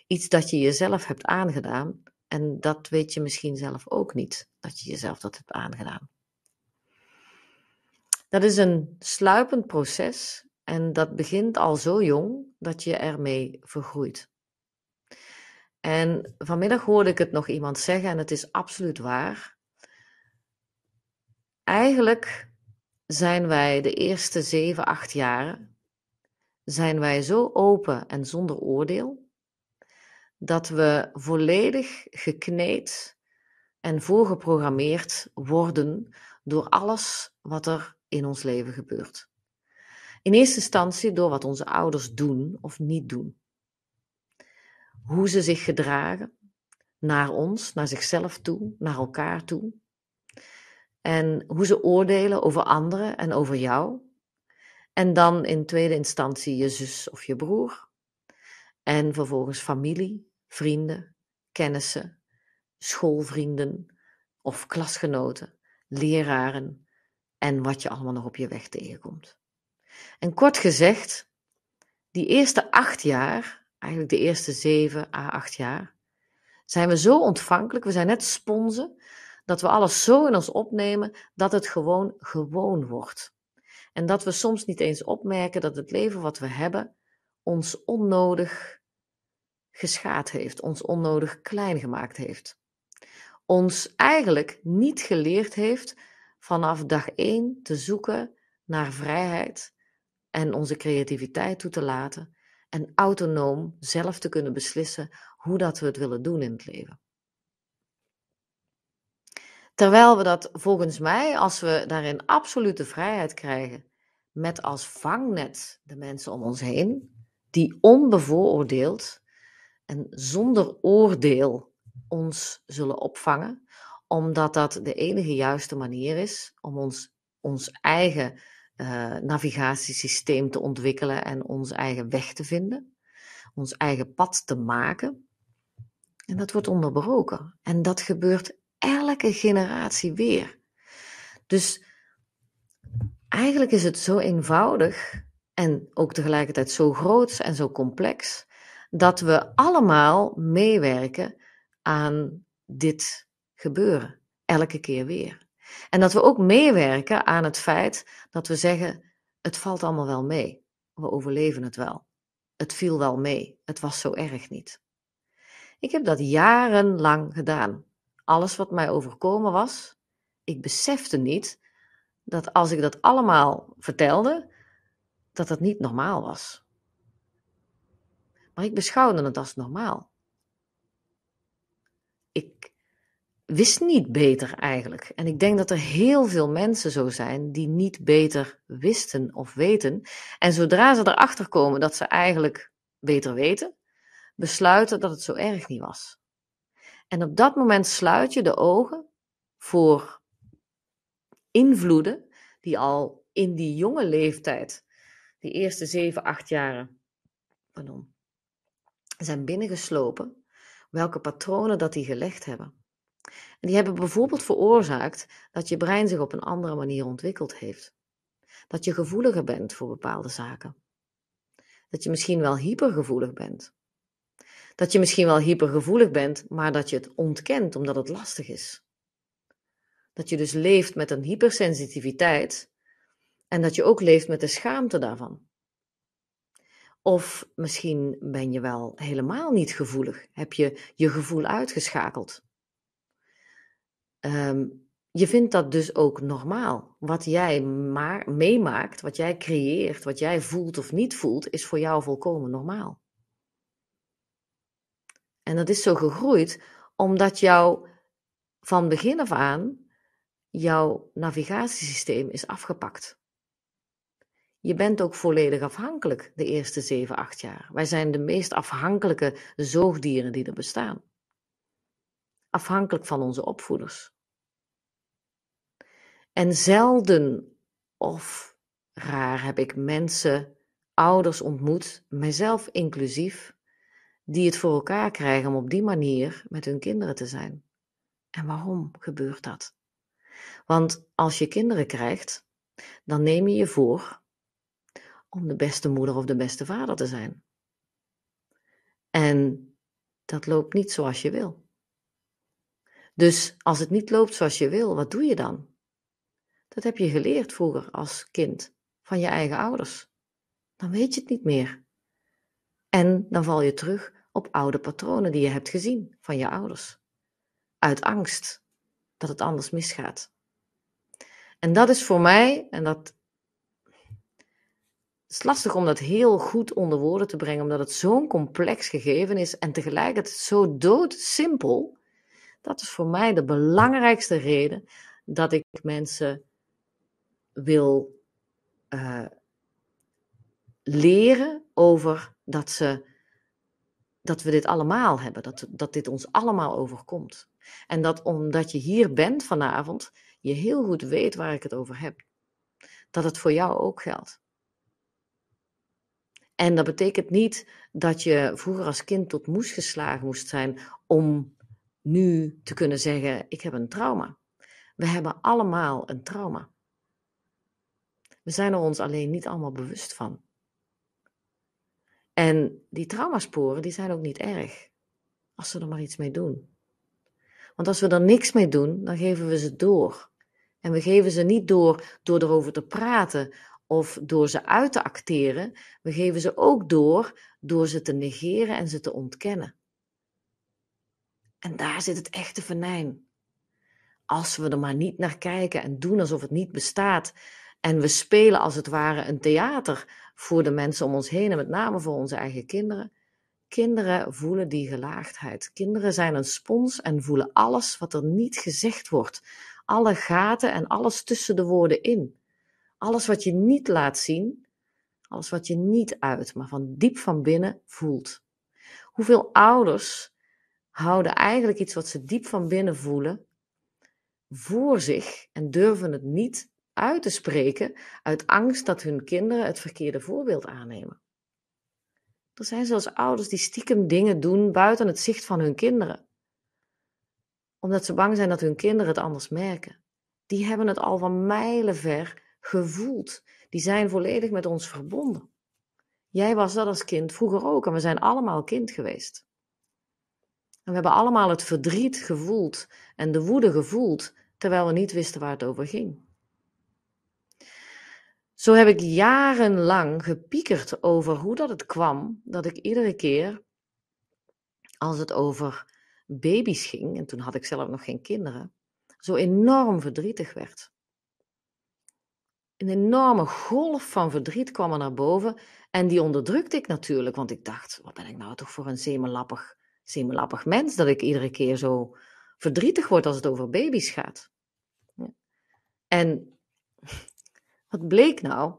Iets dat je jezelf hebt aangedaan en dat weet je misschien zelf ook niet, dat je jezelf dat hebt aangedaan. Dat is een sluipend proces en dat begint al zo jong dat je ermee vergroeit. En vanmiddag hoorde ik het nog iemand zeggen en het is absoluut waar eigenlijk zijn wij de eerste zeven, acht jaren, zijn wij zo open en zonder oordeel, dat we volledig gekneed en voorgeprogrammeerd worden door alles wat er in ons leven gebeurt. In eerste instantie door wat onze ouders doen of niet doen. Hoe ze zich gedragen naar ons, naar zichzelf toe, naar elkaar toe. En hoe ze oordelen over anderen en over jou. En dan in tweede instantie je zus of je broer. En vervolgens familie, vrienden, kennissen, schoolvrienden of klasgenoten, leraren en wat je allemaal nog op je weg tegenkomt. En kort gezegd, die eerste acht jaar, eigenlijk de eerste zeven à acht jaar, zijn we zo ontvankelijk, we zijn net sponsen dat we alles zo in ons opnemen dat het gewoon gewoon wordt. En dat we soms niet eens opmerken dat het leven wat we hebben ons onnodig geschaad heeft, ons onnodig klein gemaakt heeft. Ons eigenlijk niet geleerd heeft vanaf dag één te zoeken naar vrijheid en onze creativiteit toe te laten en autonoom zelf te kunnen beslissen hoe dat we het willen doen in het leven. Terwijl we dat volgens mij, als we daarin absolute vrijheid krijgen, met als vangnet de mensen om ons heen, die onbevooroordeeld en zonder oordeel ons zullen opvangen, omdat dat de enige juiste manier is om ons, ons eigen eh, navigatiesysteem te ontwikkelen en ons eigen weg te vinden, ons eigen pad te maken. En dat wordt onderbroken. En dat gebeurt elke generatie weer. Dus eigenlijk is het zo eenvoudig en ook tegelijkertijd zo groot en zo complex dat we allemaal meewerken aan dit gebeuren, elke keer weer. En dat we ook meewerken aan het feit dat we zeggen: het valt allemaal wel mee, we overleven het wel. Het viel wel mee, het was zo erg niet. Ik heb dat jarenlang gedaan alles wat mij overkomen was. Ik besefte niet dat als ik dat allemaal vertelde, dat dat niet normaal was. Maar ik beschouwde het als normaal. Ik wist niet beter eigenlijk. En ik denk dat er heel veel mensen zo zijn die niet beter wisten of weten. En zodra ze erachter komen dat ze eigenlijk beter weten, besluiten dat het zo erg niet was. En op dat moment sluit je de ogen voor invloeden die al in die jonge leeftijd, die eerste zeven, acht jaren, pardon, zijn binnengeslopen, welke patronen dat die gelegd hebben. En die hebben bijvoorbeeld veroorzaakt dat je brein zich op een andere manier ontwikkeld heeft. Dat je gevoeliger bent voor bepaalde zaken. Dat je misschien wel hypergevoelig bent. Dat je misschien wel hypergevoelig bent, maar dat je het ontkent omdat het lastig is. Dat je dus leeft met een hypersensitiviteit en dat je ook leeft met de schaamte daarvan. Of misschien ben je wel helemaal niet gevoelig, heb je je gevoel uitgeschakeld. Ehm, je vindt dat dus ook normaal. Wat jij maar meemaakt, wat jij creëert, wat jij voelt of niet voelt, is voor jou volkomen normaal. En dat is zo gegroeid omdat jouw van begin af aan jouw navigatiesysteem is afgepakt. Je bent ook volledig afhankelijk de eerste 7, 8 jaar. Wij zijn de meest afhankelijke zoogdieren die er bestaan. Afhankelijk van onze opvoeders. En zelden of raar heb ik mensen, ouders ontmoet, mijzelf inclusief, die het voor elkaar krijgen om op die manier met hun kinderen te zijn. En waarom gebeurt dat? Want als je kinderen krijgt, dan neem je je voor om de beste moeder of de beste vader te zijn. En dat loopt niet zoals je wil. Dus als het niet loopt zoals je wil, wat doe je dan? Dat heb je geleerd vroeger als kind van je eigen ouders. Dan weet je het niet meer. En dan val je terug op oude patronen die je hebt gezien van je ouders. Uit angst dat het anders misgaat. En dat is voor mij, en dat is lastig om dat heel goed onder woorden te brengen, omdat het zo'n complex gegeven is en tegelijkertijd zo doodsimpel. Dat is voor mij de belangrijkste reden dat ik mensen wil eh, leren over dat ze dat we dit allemaal hebben, dat, dat dit ons allemaal overkomt. En dat omdat je hier bent vanavond, je heel goed weet waar ik het over heb. Dat het voor jou ook geldt. En dat betekent niet dat je vroeger als kind tot moes geslagen moest zijn om nu te kunnen zeggen: Ik heb een trauma. We hebben allemaal een trauma. We zijn er ons alleen niet allemaal bewust van. En die traumasporen, die zijn ook niet erg. Als we er maar iets mee doen. Want als we er niks mee doen, dan geven we ze door. En we geven ze niet door door erover te praten of door ze uit te acteren. We geven ze ook door door ze te negeren en ze te ontkennen. En daar zit het echte venijn. Als we er maar niet naar kijken en doen alsof het niet bestaat. En we spelen als het ware een theater voor de mensen om ons heen en met name voor onze eigen kinderen. Kinderen voelen die gelaagdheid. Kinderen zijn een spons en voelen alles wat er niet gezegd wordt. Alle gaten en alles tussen de woorden in. Alles wat je niet laat zien, alles wat je niet uit, maar van diep van binnen voelt. Hoeveel ouders houden eigenlijk iets wat ze diep van binnen voelen voor zich en durven het niet uit te spreken uit angst dat hun kinderen het verkeerde voorbeeld aannemen. Er zijn zelfs ouders die stiekem dingen doen buiten het zicht van hun kinderen, omdat ze bang zijn dat hun kinderen het anders merken. Die hebben het al van mijlenver gevoeld. Die zijn volledig met ons verbonden. Jij was dat als kind vroeger ook en we zijn allemaal kind geweest. En we hebben allemaal het verdriet gevoeld en de woede gevoeld terwijl we niet wisten waar het over ging. Zo heb ik jarenlang gepiekerd over hoe dat het kwam dat ik iedere keer als het over baby's ging, en toen had ik zelf nog geen kinderen, zo enorm verdrietig werd. Een enorme golf van verdriet kwam er naar boven en die onderdrukte ik natuurlijk, want ik dacht, wat ben ik nou toch voor een zemelappig, zemelappig mens dat ik iedere keer zo verdrietig word als het over baby's gaat. En wat bleek nou?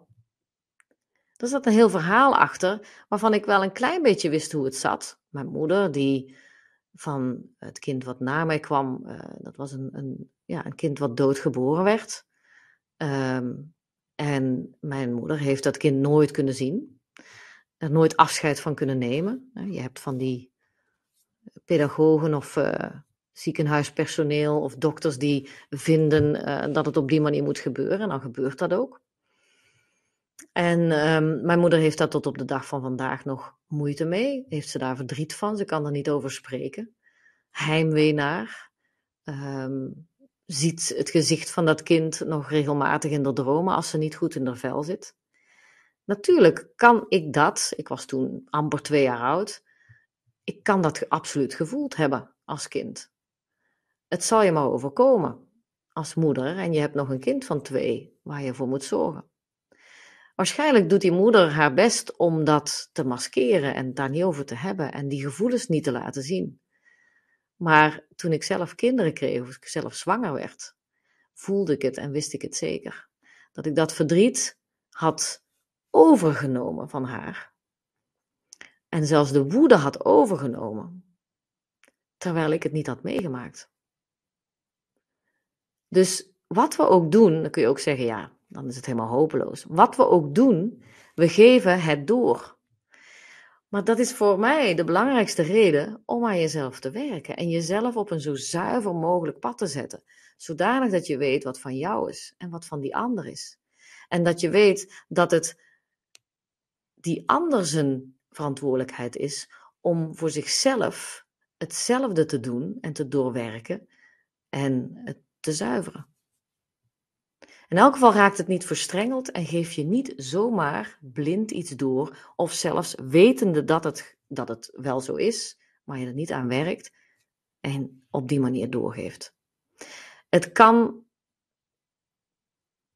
Er zat een heel verhaal achter, waarvan ik wel een klein beetje wist hoe het zat. Mijn moeder, die van het kind wat na mij kwam, eh, dat was een, een, ja, een kind wat doodgeboren werd. Ehm, en mijn moeder heeft dat kind nooit kunnen zien, er nooit afscheid van kunnen nemen. Je hebt van die pedagogen of eh, ziekenhuispersoneel of dokters die vinden eh, dat het op die manier moet gebeuren. En dan gebeurt dat ook. En ehm, mijn moeder heeft daar tot op de dag van vandaag nog moeite mee. Heeft ze daar verdriet van? Ze kan er niet over spreken. Heimwee naar. Ehm, ziet het gezicht van dat kind nog regelmatig in de dromen als ze niet goed in haar vel zit. Natuurlijk kan ik dat, ik was toen amper twee jaar oud, ik kan dat absoluut gevoeld hebben als kind het zal je maar overkomen als moeder en je hebt nog een kind van twee waar je voor moet zorgen. Waarschijnlijk doet die moeder haar best om dat te maskeren en daar niet over te hebben en die gevoelens niet te laten zien. Maar toen ik zelf kinderen kreeg, of ik zelf zwanger werd, voelde ik het en wist ik het zeker. Dat ik dat verdriet had overgenomen van haar. En zelfs de woede had overgenomen. Terwijl ik het niet had meegemaakt. Dus wat we ook doen, dan kun je ook zeggen, ja, dan is het helemaal hopeloos. Wat we ook doen, we geven het door. Maar dat is voor mij de belangrijkste reden om aan jezelf te werken en jezelf op een zo zuiver mogelijk pad te zetten. Zodanig dat je weet wat van jou is en wat van die ander is. En dat je weet dat het die ander zijn verantwoordelijkheid is om voor zichzelf hetzelfde te doen en te doorwerken en het te zuiveren. In elk geval raakt het niet verstrengeld en geef je niet zomaar blind iets door, of zelfs wetende dat het, dat het wel zo is, maar je er niet aan werkt en op die manier doorgeeft. Het kan,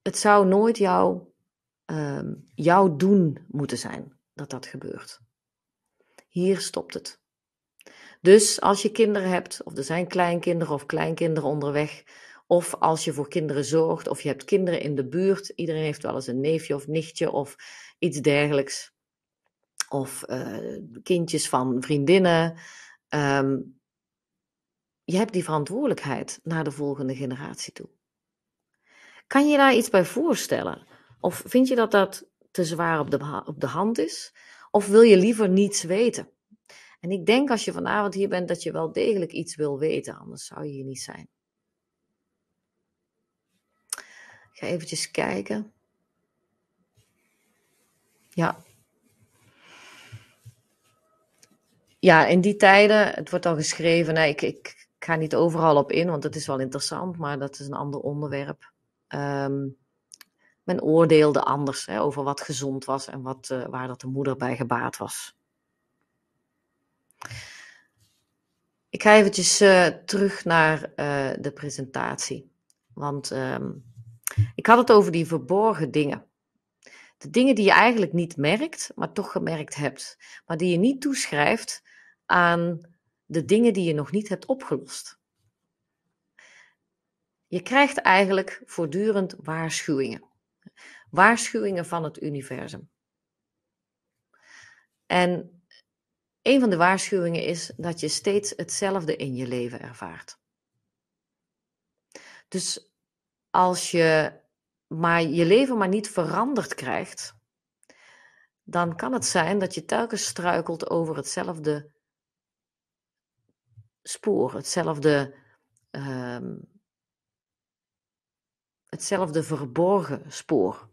het zou nooit jouw, uh, ehm, jouw doen moeten zijn dat dat gebeurt. Hier stopt het. Dus als je kinderen hebt, of er zijn kleinkinderen of kleinkinderen onderweg, of als je voor kinderen zorgt, of je hebt kinderen in de buurt. Iedereen heeft wel eens een neefje of nichtje of iets dergelijks. Of eh, kindjes van vriendinnen. Ehm, je hebt die verantwoordelijkheid naar de volgende generatie toe. Kan je daar iets bij voorstellen? Of vind je dat dat te zwaar op de, op de hand is? Of wil je liever niets weten? En ik denk als je vanavond hier bent dat je wel degelijk iets wil weten, anders zou je hier niet zijn. Ik ga eventjes kijken. Ja. Ja, in die tijden, het wordt al geschreven, ik, ik ga niet overal op in, want het is wel interessant, maar dat is een ander onderwerp. Ehm, men oordeelde anders hè, over wat gezond was en wat, eh, waar dat de moeder bij gebaat was. Ik ga eventjes eh, terug naar eh, de presentatie. Want ehm, ik had het over die verborgen dingen. De dingen die je eigenlijk niet merkt, maar toch gemerkt hebt. Maar die je niet toeschrijft aan de dingen die je nog niet hebt opgelost. Je krijgt eigenlijk voortdurend waarschuwingen. Waarschuwingen van het universum. En een van de waarschuwingen is dat je steeds hetzelfde in je leven ervaart. Dus als je maar je leven maar niet veranderd krijgt, dan kan het zijn dat je telkens struikelt over hetzelfde spoor, hetzelfde, ehm, hetzelfde verborgen spoor.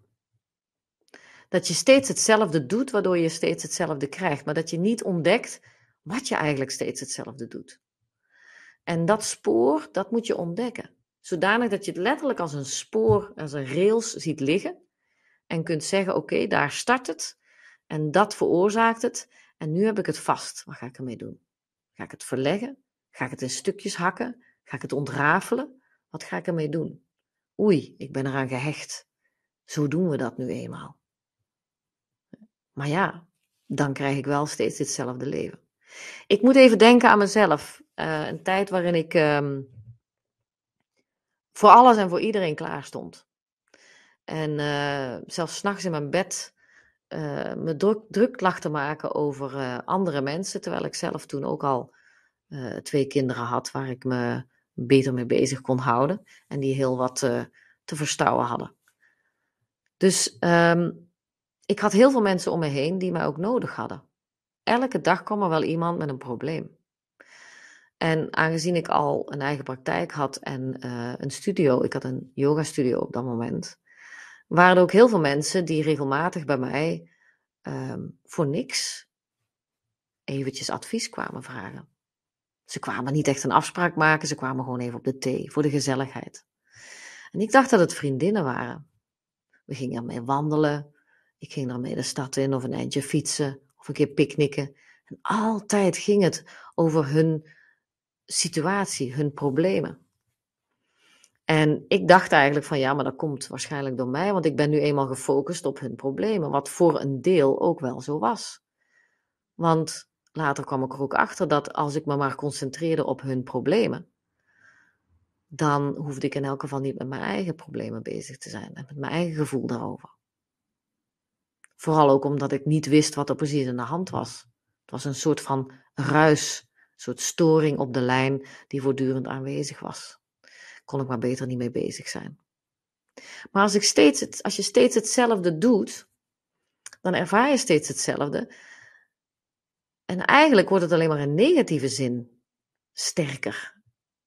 Dat je steeds hetzelfde doet, waardoor je steeds hetzelfde krijgt, maar dat je niet ontdekt wat je eigenlijk steeds hetzelfde doet. En dat spoor, dat moet je ontdekken. Zodanig dat je het letterlijk als een spoor, als een rails ziet liggen. En kunt zeggen, oké, daar start het. En dat veroorzaakt het. En nu heb ik het vast. Wat ga ik ermee doen? Ga ik het verleggen? Ga ik het in stukjes hakken? Ga ik het ontrafelen? Wat ga ik ermee doen? Oei, ik ben eraan gehecht. Zo doen we dat nu eenmaal. Maar ja, dan krijg ik wel steeds hetzelfde leven. Ik moet even denken aan mezelf. Eh, een tijd waarin ik ehm, voor alles en voor iedereen klaar stond. En eh, zelfs s'nachts in mijn bed eh, me druk, druk lag te maken over eh, andere mensen. Terwijl ik zelf toen ook al twee kinderen had waar ik me beter mee bezig kon houden. En die heel wat te verstouwen hadden. Dus ehm, ik had heel veel mensen om me heen die mij ook nodig hadden. Elke dag kwam er wel iemand met een probleem. En aangezien ik al een eigen praktijk had en eh, een studio, ik had een yoga studio op dat moment, waren er ook heel veel mensen die regelmatig bij mij ehm, voor niks eventjes advies kwamen vragen. Ze kwamen niet echt een afspraak maken, ze kwamen gewoon even op de thee voor de gezelligheid. En ik dacht dat het vriendinnen waren. We gingen ermee wandelen, ik ging ermee de stad in of een eindje fietsen of een keer picknicken. En altijd ging het over hun situatie, hun problemen. En ik dacht eigenlijk van ja, maar dat komt waarschijnlijk door mij, want ik ben nu eenmaal gefocust op hun problemen, wat voor een deel ook wel zo was. Want later kwam ik er ook achter dat als ik me maar concentreerde op hun problemen, dan hoefde ik in elk geval niet met mijn eigen problemen bezig te zijn en met mijn eigen gevoel daarover. Vooral ook omdat ik niet wist wat er precies aan de hand was. Het was een soort van ruis soort storing op de lijn die voortdurend aanwezig was. Kon ik maar beter niet mee bezig zijn. Maar als, ik steeds het, als je steeds hetzelfde doet, dan ervaar je steeds hetzelfde. En eigenlijk wordt het alleen maar in negatieve zin sterker.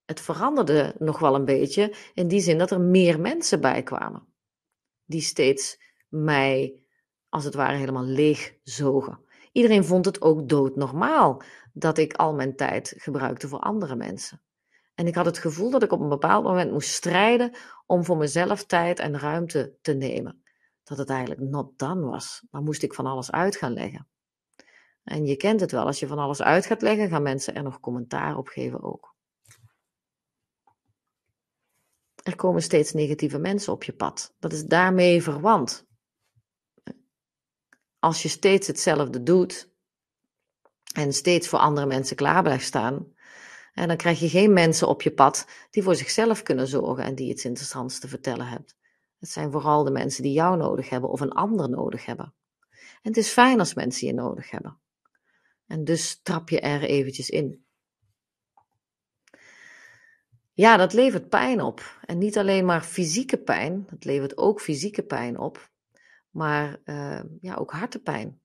Het veranderde nog wel een beetje in die zin dat er meer mensen bij kwamen. Die steeds mij als het ware helemaal leeg zogen. Iedereen vond het ook doodnormaal dat ik al mijn tijd gebruikte voor andere mensen. En ik had het gevoel dat ik op een bepaald moment moest strijden om voor mezelf tijd en ruimte te nemen. Dat het eigenlijk not done was. Dan moest ik van alles uit gaan leggen. En je kent het wel, als je van alles uit gaat leggen, gaan mensen er nog commentaar op geven ook. Er komen steeds negatieve mensen op je pad. Dat is daarmee verwant als je steeds hetzelfde doet en steeds voor andere mensen klaar blijft staan, en dan krijg je geen mensen op je pad die voor zichzelf kunnen zorgen en die iets interessants te vertellen hebben. Het zijn vooral de mensen die jou nodig hebben of een ander nodig hebben. En het is fijn als mensen je nodig hebben. En dus trap je er eventjes in. Ja, dat levert pijn op. En niet alleen maar fysieke pijn, dat levert ook fysieke pijn op maar ehm, ja, ook hartepijn,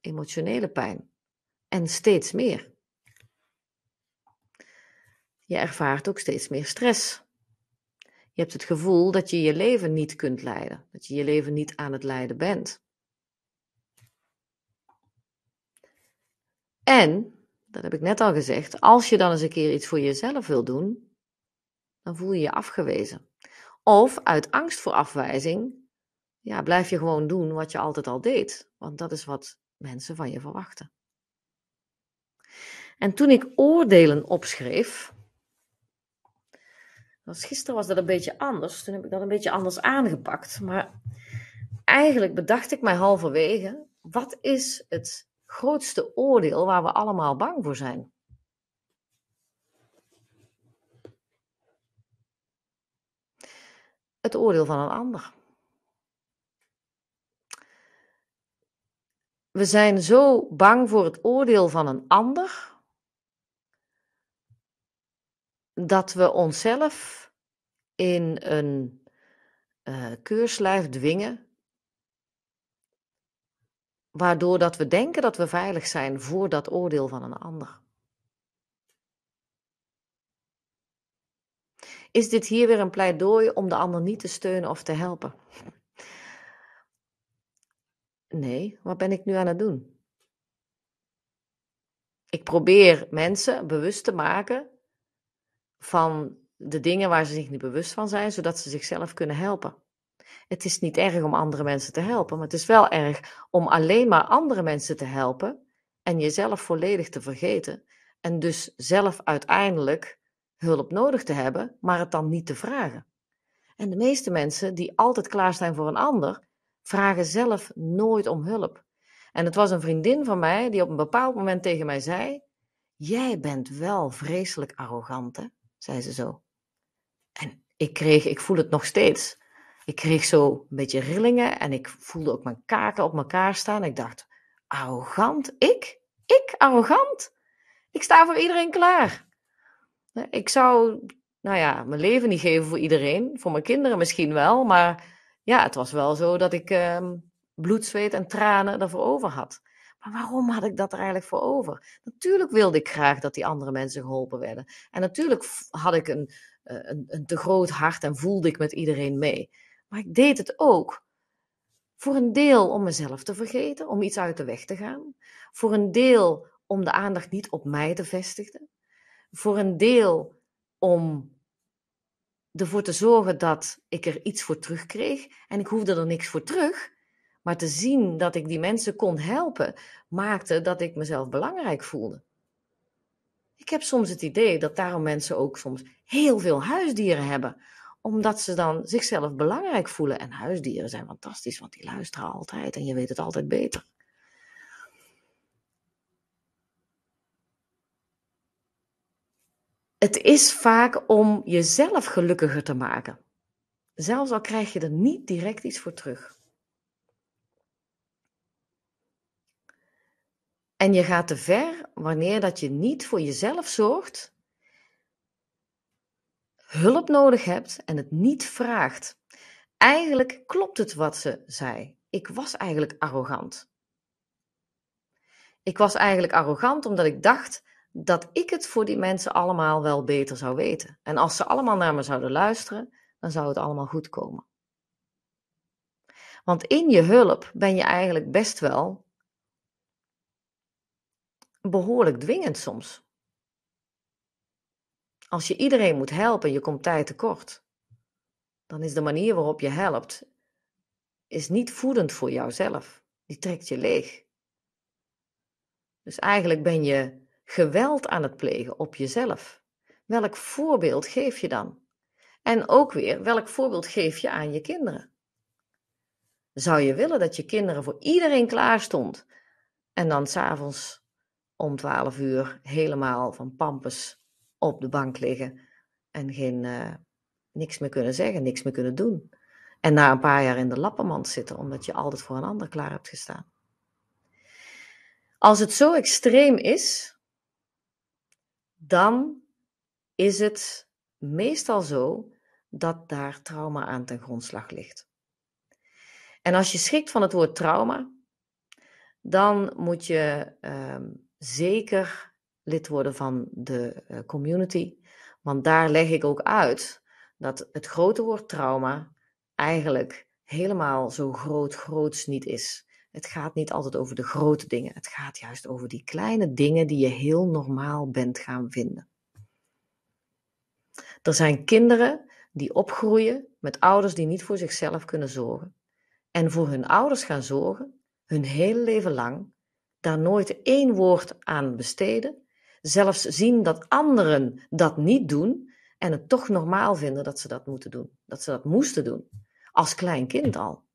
emotionele pijn en steeds meer. Je ervaart ook steeds meer stress. Je hebt het gevoel dat je je leven niet kunt leiden, dat je je leven niet aan het leiden bent. En, dat heb ik net al gezegd, als je dan eens een keer iets voor jezelf wil doen, dan voel je je afgewezen. Of uit angst voor afwijzing ja, blijf je gewoon doen wat je altijd al deed. Want dat is wat mensen van je verwachten. En toen ik oordelen opschreef. Was gisteren was dat een beetje anders. Toen heb ik dat een beetje anders aangepakt. Maar eigenlijk bedacht ik mij halverwege: wat is het grootste oordeel waar we allemaal bang voor zijn? Het oordeel van een ander. We zijn zo bang voor het oordeel van een ander dat we onszelf in een eh, keurslijf dwingen, waardoor dat we denken dat we veilig zijn voor dat oordeel van een ander. Is dit hier weer een pleidooi om de ander niet te steunen of te helpen? Nee, wat ben ik nu aan het doen? Ik probeer mensen bewust te maken van de dingen waar ze zich niet bewust van zijn, zodat ze zichzelf kunnen helpen. Het is niet erg om andere mensen te helpen, maar het is wel erg om alleen maar andere mensen te helpen en jezelf volledig te vergeten. En dus zelf uiteindelijk hulp nodig te hebben, maar het dan niet te vragen. En de meeste mensen die altijd klaar zijn voor een ander, vragen zelf nooit om hulp. En het was een vriendin van mij die op een bepaald moment tegen mij zei: Jij bent wel vreselijk arrogant, hè? zei ze zo. En ik kreeg, ik voel het nog steeds. Ik kreeg zo een beetje rillingen en ik voelde ook mijn kaken op elkaar staan. Ik dacht: Arrogant? Ik? Ik arrogant? Ik sta voor iedereen klaar. Ik zou, nou ja, mijn leven niet geven voor iedereen. Voor mijn kinderen misschien wel, maar ja, het was wel zo dat ik um, bloed, zweet en tranen ervoor over had. Maar waarom had ik dat er eigenlijk voor over? Natuurlijk wilde ik graag dat die andere mensen geholpen werden. En natuurlijk had ik een, eh, een, een te groot hart en voelde ik met iedereen mee. Maar ik deed het ook voor een deel om mezelf te vergeten, om iets uit de weg te gaan. Voor een deel om de aandacht niet op mij te vestigen. Voor een deel om ervoor te zorgen dat ik er iets voor terugkreeg. En ik hoefde er niks voor terug. Maar te zien dat ik die mensen kon helpen, maakte dat ik mezelf belangrijk voelde. Ik heb soms het idee dat daarom mensen ook soms heel veel huisdieren hebben. Omdat ze dan zichzelf belangrijk voelen. En huisdieren zijn fantastisch, want die luisteren altijd en je weet het altijd beter. het is vaak om jezelf gelukkiger te maken. Zelfs al krijg je er niet direct iets voor terug. En je gaat te ver wanneer dat je niet voor jezelf zorgt, hulp nodig hebt en het niet vraagt. Eigenlijk klopt het wat ze zei. Ik was eigenlijk arrogant. Ik was eigenlijk arrogant omdat ik dacht dat ik het voor die mensen allemaal wel beter zou weten. En als ze allemaal naar me zouden luisteren, dan zou het allemaal goed komen. Want in je hulp ben je eigenlijk best wel behoorlijk dwingend soms. Als je iedereen moet helpen en je komt tijd tekort, dan is de manier waarop je helpt is niet voedend voor jouzelf. Die trekt je leeg. Dus eigenlijk ben je geweld aan het plegen op jezelf? Welk voorbeeld geef je dan? En ook weer, welk voorbeeld geef je aan je kinderen? Zou je willen dat je kinderen voor iedereen klaar stond en dan s'avonds om 12 uur helemaal van pampus op de bank liggen en geen, eh, niks meer kunnen zeggen, niks meer kunnen doen? En na een paar jaar in de lappenmand zitten omdat je altijd voor een ander klaar hebt gestaan. Als het zo extreem is, dan is het meestal zo dat daar trauma aan ten grondslag ligt. En als je schrikt van het woord trauma, dan moet je ehm, zeker lid worden van de eh, community. Want daar leg ik ook uit dat het grote woord trauma eigenlijk helemaal zo groot groots niet is. Het gaat niet altijd over de grote dingen. Het gaat juist over die kleine dingen die je heel normaal bent gaan vinden. Er zijn kinderen die opgroeien met ouders die niet voor zichzelf kunnen zorgen. En voor hun ouders gaan zorgen, hun hele leven lang, daar nooit één woord aan besteden. Zelfs zien dat anderen dat niet doen en het toch normaal vinden dat ze dat moeten doen. Dat ze dat moesten doen. Als klein kind al.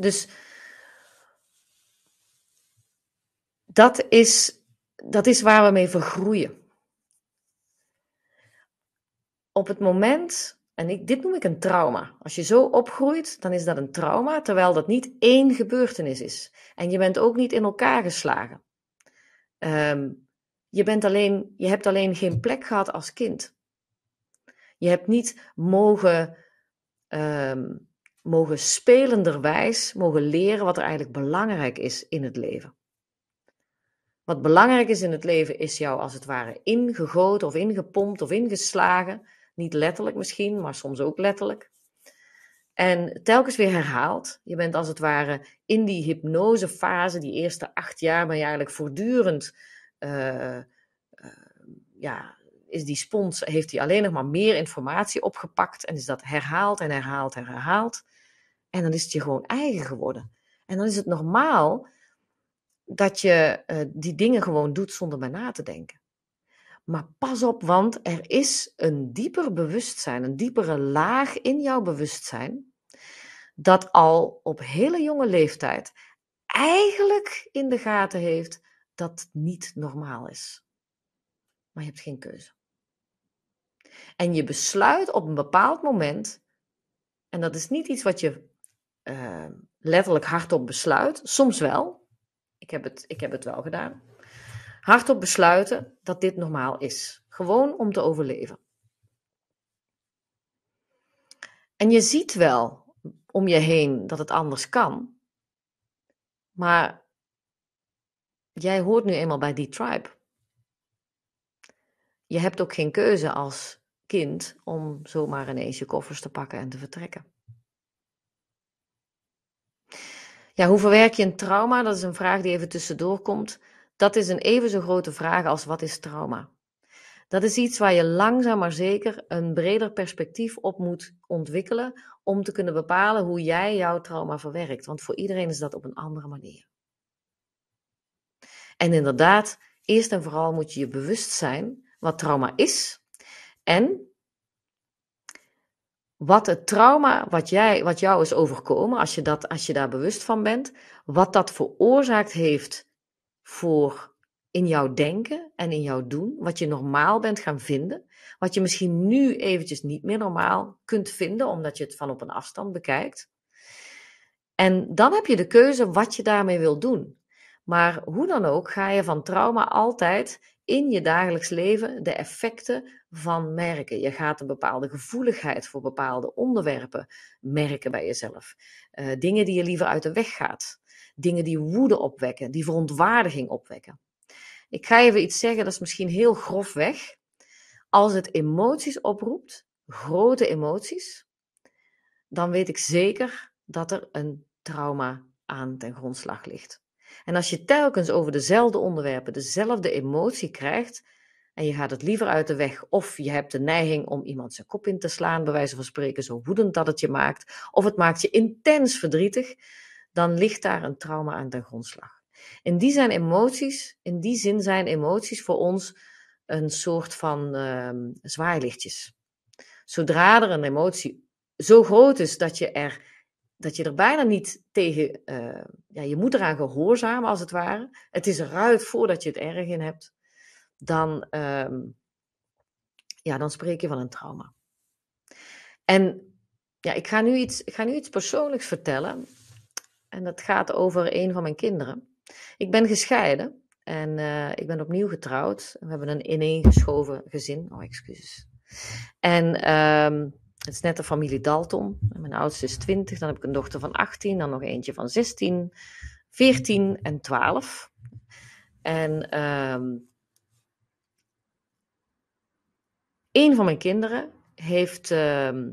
dus dat is, dat is waar we mee vergroeien. Op het moment, en ik, dit noem ik een trauma. Als je zo opgroeit, dan is dat een trauma, terwijl dat niet één gebeurtenis is. En je bent ook niet in elkaar geslagen. Ehm, je, bent alleen, je hebt alleen geen plek gehad als kind. Je hebt niet mogen ehm, mogen spelenderwijs mogen leren wat er eigenlijk belangrijk is in het leven. Wat belangrijk is in het leven is jou als het ware ingegoten of ingepompt of ingeslagen. Niet letterlijk misschien, maar soms ook letterlijk. En telkens weer herhaald. Je bent als het ware in die hypnosefase, die eerste acht jaar, maar eigenlijk voortdurend. Uh, ja, is die spons, heeft hij alleen nog maar meer informatie opgepakt en is dat herhaald en herhaald en herhaald. En dan is het je gewoon eigen geworden. En dan is het normaal dat je eh, die dingen gewoon doet zonder maar na te denken. Maar pas op, want er is een dieper bewustzijn, een diepere laag in jouw bewustzijn, dat al op hele jonge leeftijd eigenlijk in de gaten heeft dat het niet normaal is. Maar je hebt geen keuze. En je besluit op een bepaald moment, en dat is niet iets wat je Ehm, letterlijk hardop besluit. Soms wel. Ik heb, het, ik heb het wel gedaan. Hardop besluiten dat dit normaal is. Gewoon om te overleven. En je ziet wel om je heen dat het anders kan. Maar jij hoort nu eenmaal bij die tribe. Je hebt ook geen keuze als kind om zomaar ineens je koffers te pakken en te vertrekken. Ja, hoe verwerk je een trauma? Dat is een vraag die even tussendoor komt. Dat is een even zo grote vraag als wat is trauma? Dat is iets waar je langzaam maar zeker een breder perspectief op moet ontwikkelen om te kunnen bepalen hoe jij jouw trauma verwerkt. Want voor iedereen is dat op een andere manier. En inderdaad, eerst en vooral moet je je bewust zijn wat trauma is en wat het trauma wat, jij, wat jou is overkomen, als je, dat, als je daar bewust van bent, wat dat veroorzaakt heeft voor in jouw denken en in jouw doen, wat je normaal bent gaan vinden, wat je misschien nu eventjes niet meer normaal kunt vinden, omdat je het van op een afstand bekijkt. En dan heb je de keuze wat je daarmee wil doen. Maar hoe dan ook ga je van trauma altijd in je dagelijks leven de effecten van merken. Je gaat een bepaalde gevoeligheid voor bepaalde onderwerpen merken bij jezelf. Eh, dingen die je liever uit de weg gaat. Dingen die woede opwekken, die verontwaardiging opwekken. Ik ga even iets zeggen, dat is misschien heel grof weg. Als het emoties oproept, grote emoties, dan weet ik zeker dat er een trauma aan ten grondslag ligt. En als je telkens over dezelfde onderwerpen dezelfde emotie krijgt, en je gaat het liever uit de weg. Of je hebt de neiging om iemand zijn kop in te slaan, bij wijze van spreken, zo woedend dat het je maakt. Of het maakt je intens verdrietig. Dan ligt daar een trauma aan ten grondslag. En die zijn emoties, in die zin zijn emoties voor ons een soort van uh, zwaailichtjes. Zodra er een emotie zo groot is dat je er, dat je er bijna niet tegen, eh, ja, je moet eraan gehoorzamen als het ware. Het is eruit voordat je het erg in hebt dan, ehm, ja, dan spreek je van een trauma. En ja, ik, ga nu iets, ik ga nu iets persoonlijks vertellen. En dat gaat over een van mijn kinderen. Ik ben gescheiden en eh, ik ben opnieuw getrouwd. We hebben een ineengeschoven gezin. Oh, excuses. En ehm, het is net de familie Dalton. Mijn oudste is 20, dan heb ik een dochter van 18, dan nog eentje van 16, 14 en 12. En ehm, Een van mijn kinderen heeft ehm,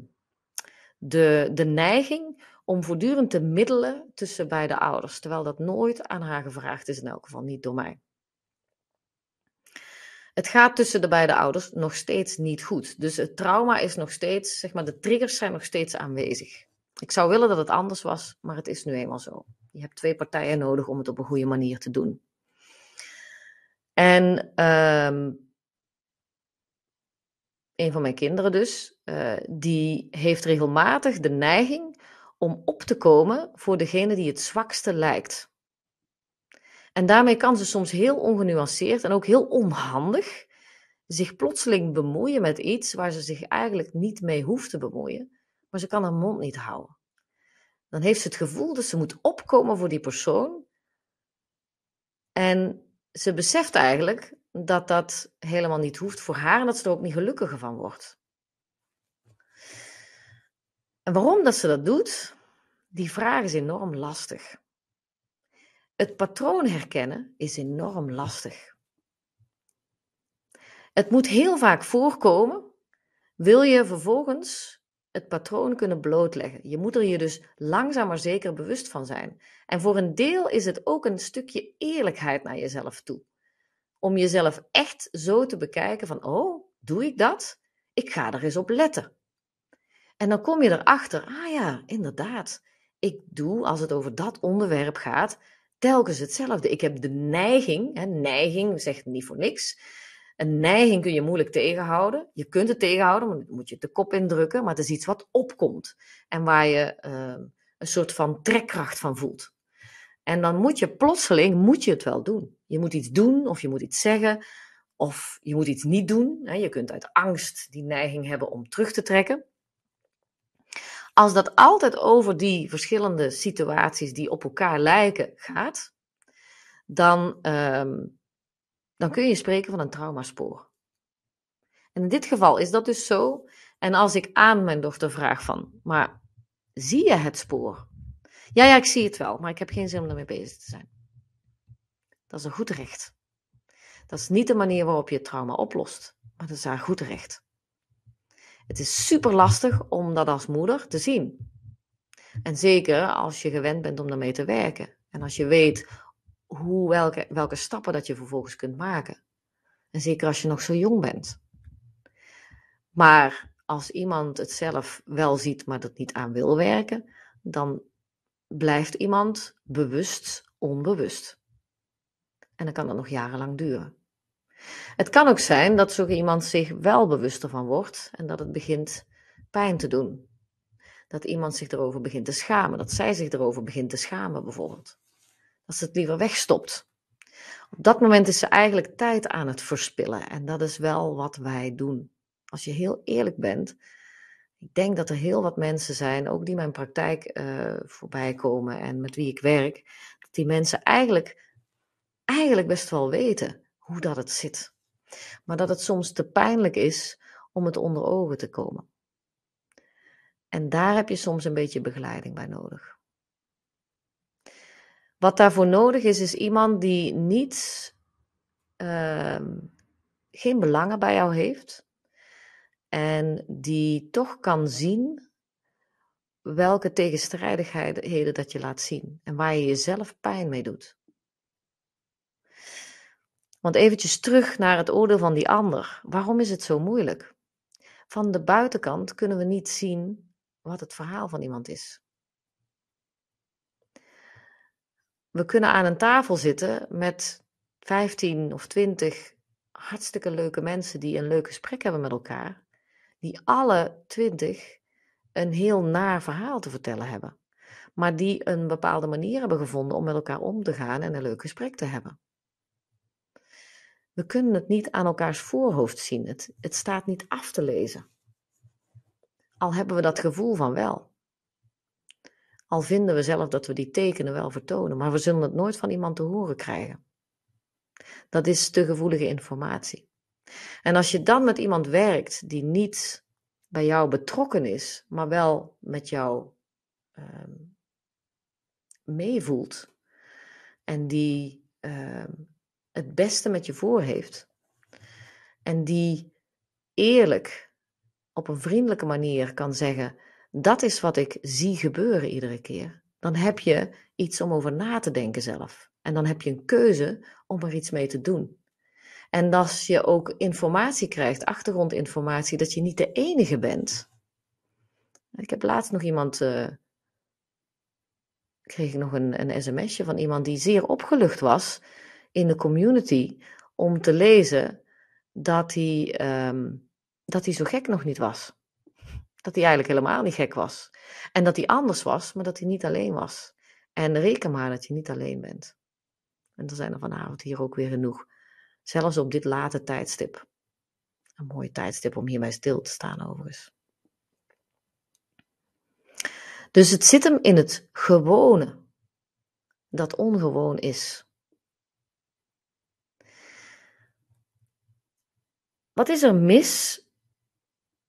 de, de neiging om voortdurend te middelen tussen beide ouders, terwijl dat nooit aan haar gevraagd is, in elk geval niet door mij. Het gaat tussen de beide ouders nog steeds niet goed. Dus het trauma is nog steeds, zeg maar, de triggers zijn nog steeds aanwezig. Ik zou willen dat het anders was, maar het is nu eenmaal zo. Je hebt twee partijen nodig om het op een goede manier te doen. En ehm, een van mijn kinderen dus, eh, die heeft regelmatig de neiging om op te komen voor degene die het zwakste lijkt. En daarmee kan ze soms heel ongenuanceerd en ook heel onhandig zich plotseling bemoeien met iets waar ze zich eigenlijk niet mee hoeft te bemoeien, maar ze kan haar mond niet houden. Dan heeft ze het gevoel dat ze moet opkomen voor die persoon. En ze beseft eigenlijk dat dat helemaal niet hoeft voor haar en dat ze er ook niet gelukkiger van wordt. En waarom dat ze dat doet, die vraag is enorm lastig. Het patroon herkennen is enorm lastig. Het moet heel vaak voorkomen, wil je vervolgens het patroon kunnen blootleggen. Je moet er je dus langzaam maar zeker bewust van zijn. En voor een deel is het ook een stukje eerlijkheid naar jezelf toe om jezelf echt zo te bekijken van, oh, doe ik dat? Ik ga er eens op letten. En dan kom je erachter, ah ja, inderdaad, ik doe als het over dat onderwerp gaat, telkens hetzelfde. Ik heb de neiging, hè, neiging zegt niet voor niks. Een neiging kun je moeilijk tegenhouden. Je kunt het tegenhouden, maar dan moet je de kop indrukken. Maar het is iets wat opkomt en waar je ehm, een soort van trekkracht van voelt. En dan moet je plotseling, moet je het wel doen. Je moet iets doen of je moet iets zeggen of je moet iets niet doen. Je kunt uit angst die neiging hebben om terug te trekken. Als dat altijd over die verschillende situaties die op elkaar lijken gaat, dan, ehm, dan kun je spreken van een traumaspoor. En in dit geval is dat dus zo. En als ik aan mijn dochter vraag van, maar zie je het spoor? Ja, ja, ik zie het wel, maar ik heb geen zin om ermee bezig te zijn. Dat is een goed recht. Dat is niet de manier waarop je het trauma oplost, maar dat is haar goed recht. Het is super lastig om dat als moeder te zien. En zeker als je gewend bent om daarmee te werken. En als je weet hoe, welke, welke stappen dat je vervolgens kunt maken. En zeker als je nog zo jong bent. Maar als iemand het zelf wel ziet, maar dat niet aan wil werken, dan blijft iemand bewust onbewust. En dan kan dat nog jarenlang duren. Het kan ook zijn dat zo iemand zich wel bewuster van wordt en dat het begint pijn te doen. Dat iemand zich erover begint te schamen, dat zij zich erover begint te schamen bijvoorbeeld. Dat ze het liever wegstopt. Op dat moment is ze eigenlijk tijd aan het verspillen en dat is wel wat wij doen. Als je heel eerlijk bent, ik denk dat er heel wat mensen zijn, ook die mijn praktijk uh, voorbij komen en met wie ik werk, dat die mensen eigenlijk, eigenlijk best wel weten hoe dat het zit. Maar dat het soms te pijnlijk is om het onder ogen te komen. En daar heb je soms een beetje begeleiding bij nodig. Wat daarvoor nodig is, is iemand die niet, ehm, geen belangen bij jou heeft. En die toch kan zien welke tegenstrijdigheden dat je laat zien en waar je jezelf pijn mee doet. Want eventjes terug naar het oordeel van die ander. Waarom is het zo moeilijk? Van de buitenkant kunnen we niet zien wat het verhaal van iemand is. We kunnen aan een tafel zitten met 15 of 20 hartstikke leuke mensen die een leuk gesprek hebben met elkaar die alle twintig een heel naar verhaal te vertellen hebben. Maar die een bepaalde manier hebben gevonden om met elkaar om te gaan en een leuk gesprek te hebben. We kunnen het niet aan elkaars voorhoofd zien. Het, het staat niet af te lezen. Al hebben we dat gevoel van wel. Al vinden we zelf dat we die tekenen wel vertonen, maar we zullen het nooit van iemand te horen krijgen. Dat is te gevoelige informatie. En als je dan met iemand werkt die niet bij jou betrokken is, maar wel met jou um, meevoelt en die ehm, het beste met je voor heeft en die eerlijk op een vriendelijke manier kan zeggen: dat is wat ik zie gebeuren iedere keer. Dan heb je iets om over na te denken zelf. En dan heb je een keuze om er iets mee te doen. En dat je ook informatie krijgt, achtergrondinformatie, dat je niet de enige bent. Ik heb laatst nog iemand. Eh, kreeg ik nog een, een sms'je van iemand die zeer opgelucht was in de community om te lezen dat hij, ehm, dat hij zo gek nog niet was. Dat hij eigenlijk helemaal niet gek was. En dat hij anders was, maar dat hij niet alleen was. En reken maar dat je niet alleen bent. En er zijn er vanavond hier ook weer genoeg Zelfs op dit late tijdstip. Een mooi tijdstip om hierbij stil te staan, overigens. Dus het zit hem in het gewone, dat ongewoon is. Wat is er mis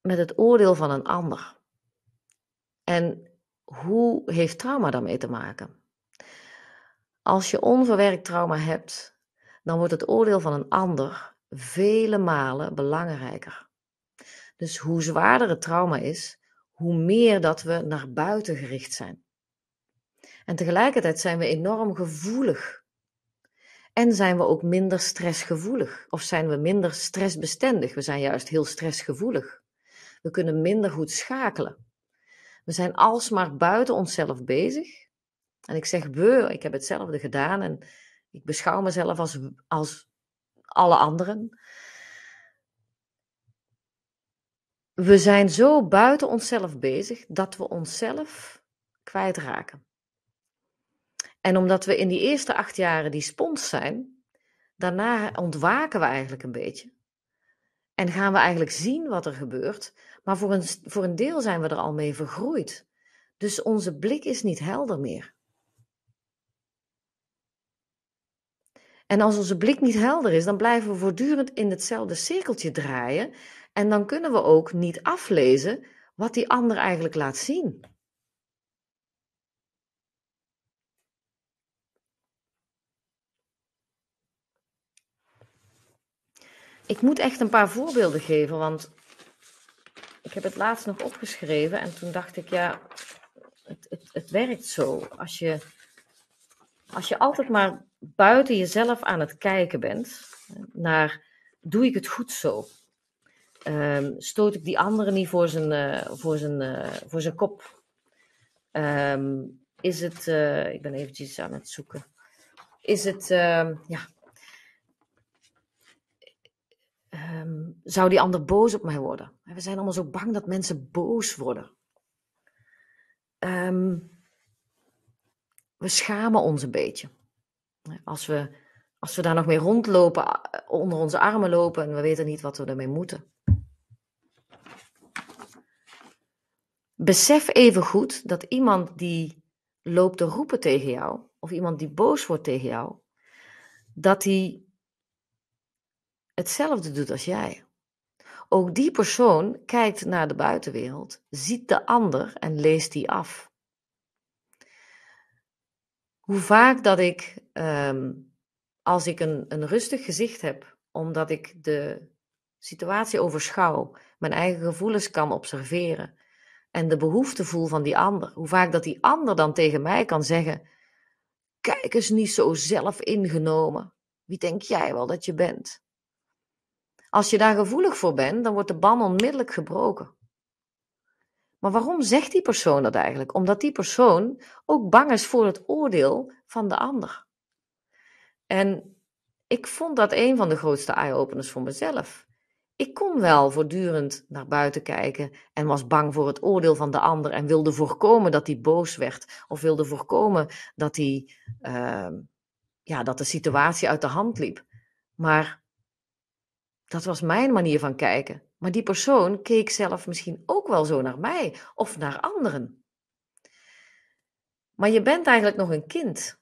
met het oordeel van een ander? En hoe heeft trauma daarmee te maken? Als je onverwerkt trauma hebt, dan wordt het oordeel van een ander vele malen belangrijker. Dus hoe zwaarder het trauma is, hoe meer dat we naar buiten gericht zijn. En tegelijkertijd zijn we enorm gevoelig. En zijn we ook minder stressgevoelig? Of zijn we minder stressbestendig? We zijn juist heel stressgevoelig. We kunnen minder goed schakelen. We zijn alsmaar buiten onszelf bezig. En ik zeg we, ik heb hetzelfde gedaan en ik beschouw mezelf als, als alle anderen. We zijn zo buiten onszelf bezig dat we onszelf kwijtraken. En omdat we in die eerste acht jaren die spons zijn, daarna ontwaken we eigenlijk een beetje. En gaan we eigenlijk zien wat er gebeurt. Maar voor een, voor een deel zijn we er al mee vergroeid. Dus onze blik is niet helder meer. En als onze blik niet helder is, dan blijven we voortdurend in hetzelfde cirkeltje draaien. En dan kunnen we ook niet aflezen wat die ander eigenlijk laat zien. Ik moet echt een paar voorbeelden geven, want ik heb het laatst nog opgeschreven en toen dacht ik, ja, het, het, het werkt zo. Als je, als je altijd maar buiten jezelf aan het kijken bent naar doe ik het goed zo? Ehm, stoot ik die andere niet voor zijn, eh, voor zijn, eh, voor zijn kop? Ehm, is het, eh, ik ben eventjes aan het zoeken. Is het, ehm, ja. zou die ander boos op mij worden? We zijn allemaal zo bang dat mensen boos worden. we schamen ons een beetje. Als we, als we daar nog mee rondlopen, eh, onder onze armen lopen en we weten niet wat we ermee moeten. Besef even goed dat iemand die loopt te roepen tegen jou, of iemand die boos wordt tegen jou, dat hij hetzelfde doet als jij. Ook die persoon kijkt naar de buitenwereld, ziet de ander en leest die af hoe vaak dat ik, ehm, als ik een, een rustig gezicht heb, omdat ik de situatie overschouw, mijn eigen gevoelens kan observeren en de behoefte voel van die ander, hoe vaak dat die ander dan tegen mij kan zeggen: Kijk eens niet zo zelf ingenomen. Wie denk jij wel dat je bent? Als je daar gevoelig voor bent, dan wordt de ban onmiddellijk gebroken. Maar waarom zegt die persoon dat eigenlijk? Omdat die persoon ook bang is voor het oordeel van de ander. En ik vond dat een van de grootste eye-openers voor mezelf. Ik kon wel voortdurend naar buiten kijken en was bang voor het oordeel van de ander en wilde voorkomen dat hij boos werd of wilde voorkomen dat, hij, ehm, ja, dat de situatie uit de hand liep. Maar dat was mijn manier van kijken. Maar die persoon keek zelf misschien ook wel zo naar mij of naar anderen. Maar je bent eigenlijk nog een kind.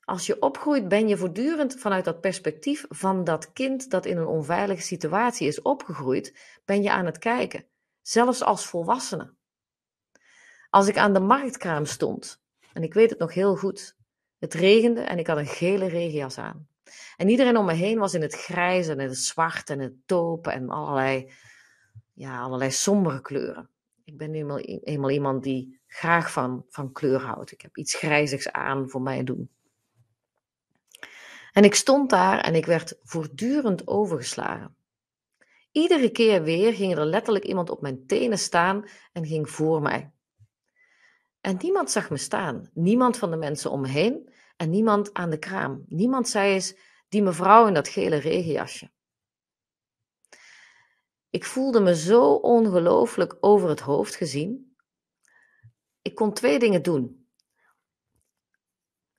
Als je opgroeit, ben je voortdurend vanuit dat perspectief van dat kind dat in een onveilige situatie is opgegroeid, ben je aan het kijken, zelfs als volwassene. Als ik aan de marktkraam stond, en ik weet het nog heel goed, het regende en ik had een gele regenjas aan. En iedereen om me heen was in het grijs en in het zwart en het topen en allerlei ja, allerlei sombere kleuren. Ik ben nu eenmaal iemand die graag van, van kleur houdt. Ik heb iets grijzigs aan voor mij doen. En ik stond daar en ik werd voortdurend overgeslagen. Iedere keer weer ging er letterlijk iemand op mijn tenen staan en ging voor mij. En niemand zag me staan. Niemand van de mensen om me heen en niemand aan de kraam. Niemand zei eens die mevrouw in dat gele regenjasje. Ik voelde me zo ongelooflijk over het hoofd gezien. Ik kon twee dingen doen.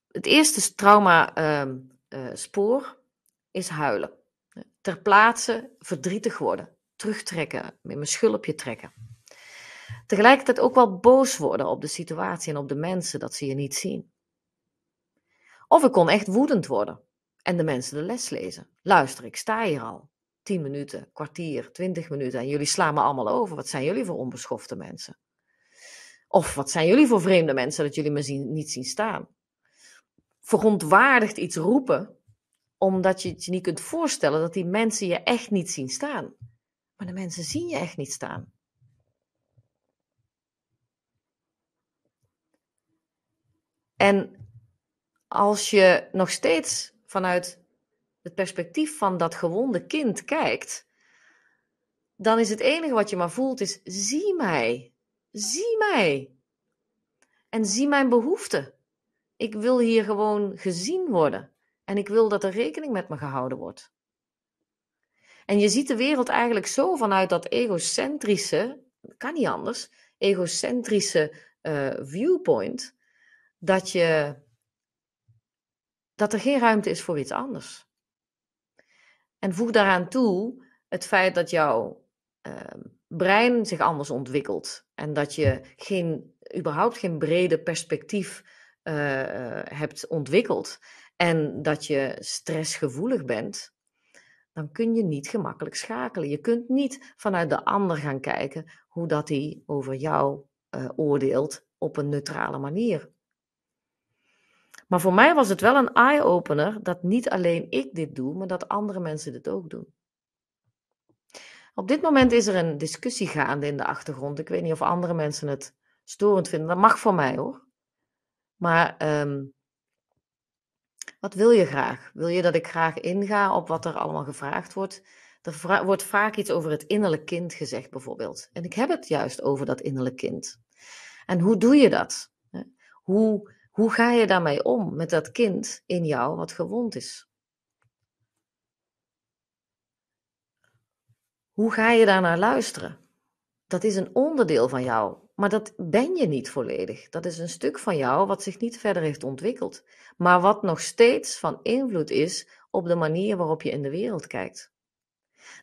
Het eerste trauma-spoor ehm, eh, is huilen. Ter plaatse verdrietig worden, terugtrekken, met mijn schulpje trekken. Tegelijkertijd ook wel boos worden op de situatie en op de mensen dat ze je niet zien. Of ik kon echt woedend worden en de mensen de les lezen. Luister, ik sta hier al. 10 minuten, kwartier, 20 minuten en jullie slaan me allemaal over. Wat zijn jullie voor onbeschofte mensen? Of wat zijn jullie voor vreemde mensen dat jullie me zien, niet zien staan? Verontwaardigd iets roepen, omdat je het je niet kunt voorstellen dat die mensen je echt niet zien staan. Maar de mensen zien je echt niet staan. En als je nog steeds vanuit het perspectief van dat gewonde kind kijkt, dan is het enige wat je maar voelt is: zie mij, zie mij. En zie mijn behoeften. Ik wil hier gewoon gezien worden. En ik wil dat er rekening met me gehouden wordt. En je ziet de wereld eigenlijk zo vanuit dat egocentrische, kan niet anders, egocentrische eh, viewpoint, dat, je, dat er geen ruimte is voor iets anders. En voeg daaraan toe het feit dat jouw ehm, brein zich anders ontwikkelt. En dat je geen, überhaupt geen brede perspectief eh, eh, hebt ontwikkeld. En dat je stressgevoelig bent. Dan kun je niet gemakkelijk schakelen. Je kunt niet vanuit de ander gaan kijken hoe dat hij over jou eh, oordeelt op een neutrale manier. Maar voor mij was het wel een eye-opener dat niet alleen ik dit doe, maar dat andere mensen dit ook doen. Op dit moment is er een discussie gaande in de achtergrond. Ik weet niet of andere mensen het storend vinden. Dat mag voor mij hoor. Maar ehm, wat wil je graag? Wil je dat ik graag inga op wat er allemaal gevraagd wordt? Er wordt vaak iets over het innerlijk kind gezegd, bijvoorbeeld. En ik heb het juist over dat innerlijk kind. En hoe doe je dat? Hoe hoe ga je daarmee om met dat kind in jou wat gewond is? Hoe ga je daarnaar luisteren? Dat is een onderdeel van jou, maar dat ben je niet volledig. Dat is een stuk van jou wat zich niet verder heeft ontwikkeld, maar wat nog steeds van invloed is op de manier waarop je in de wereld kijkt.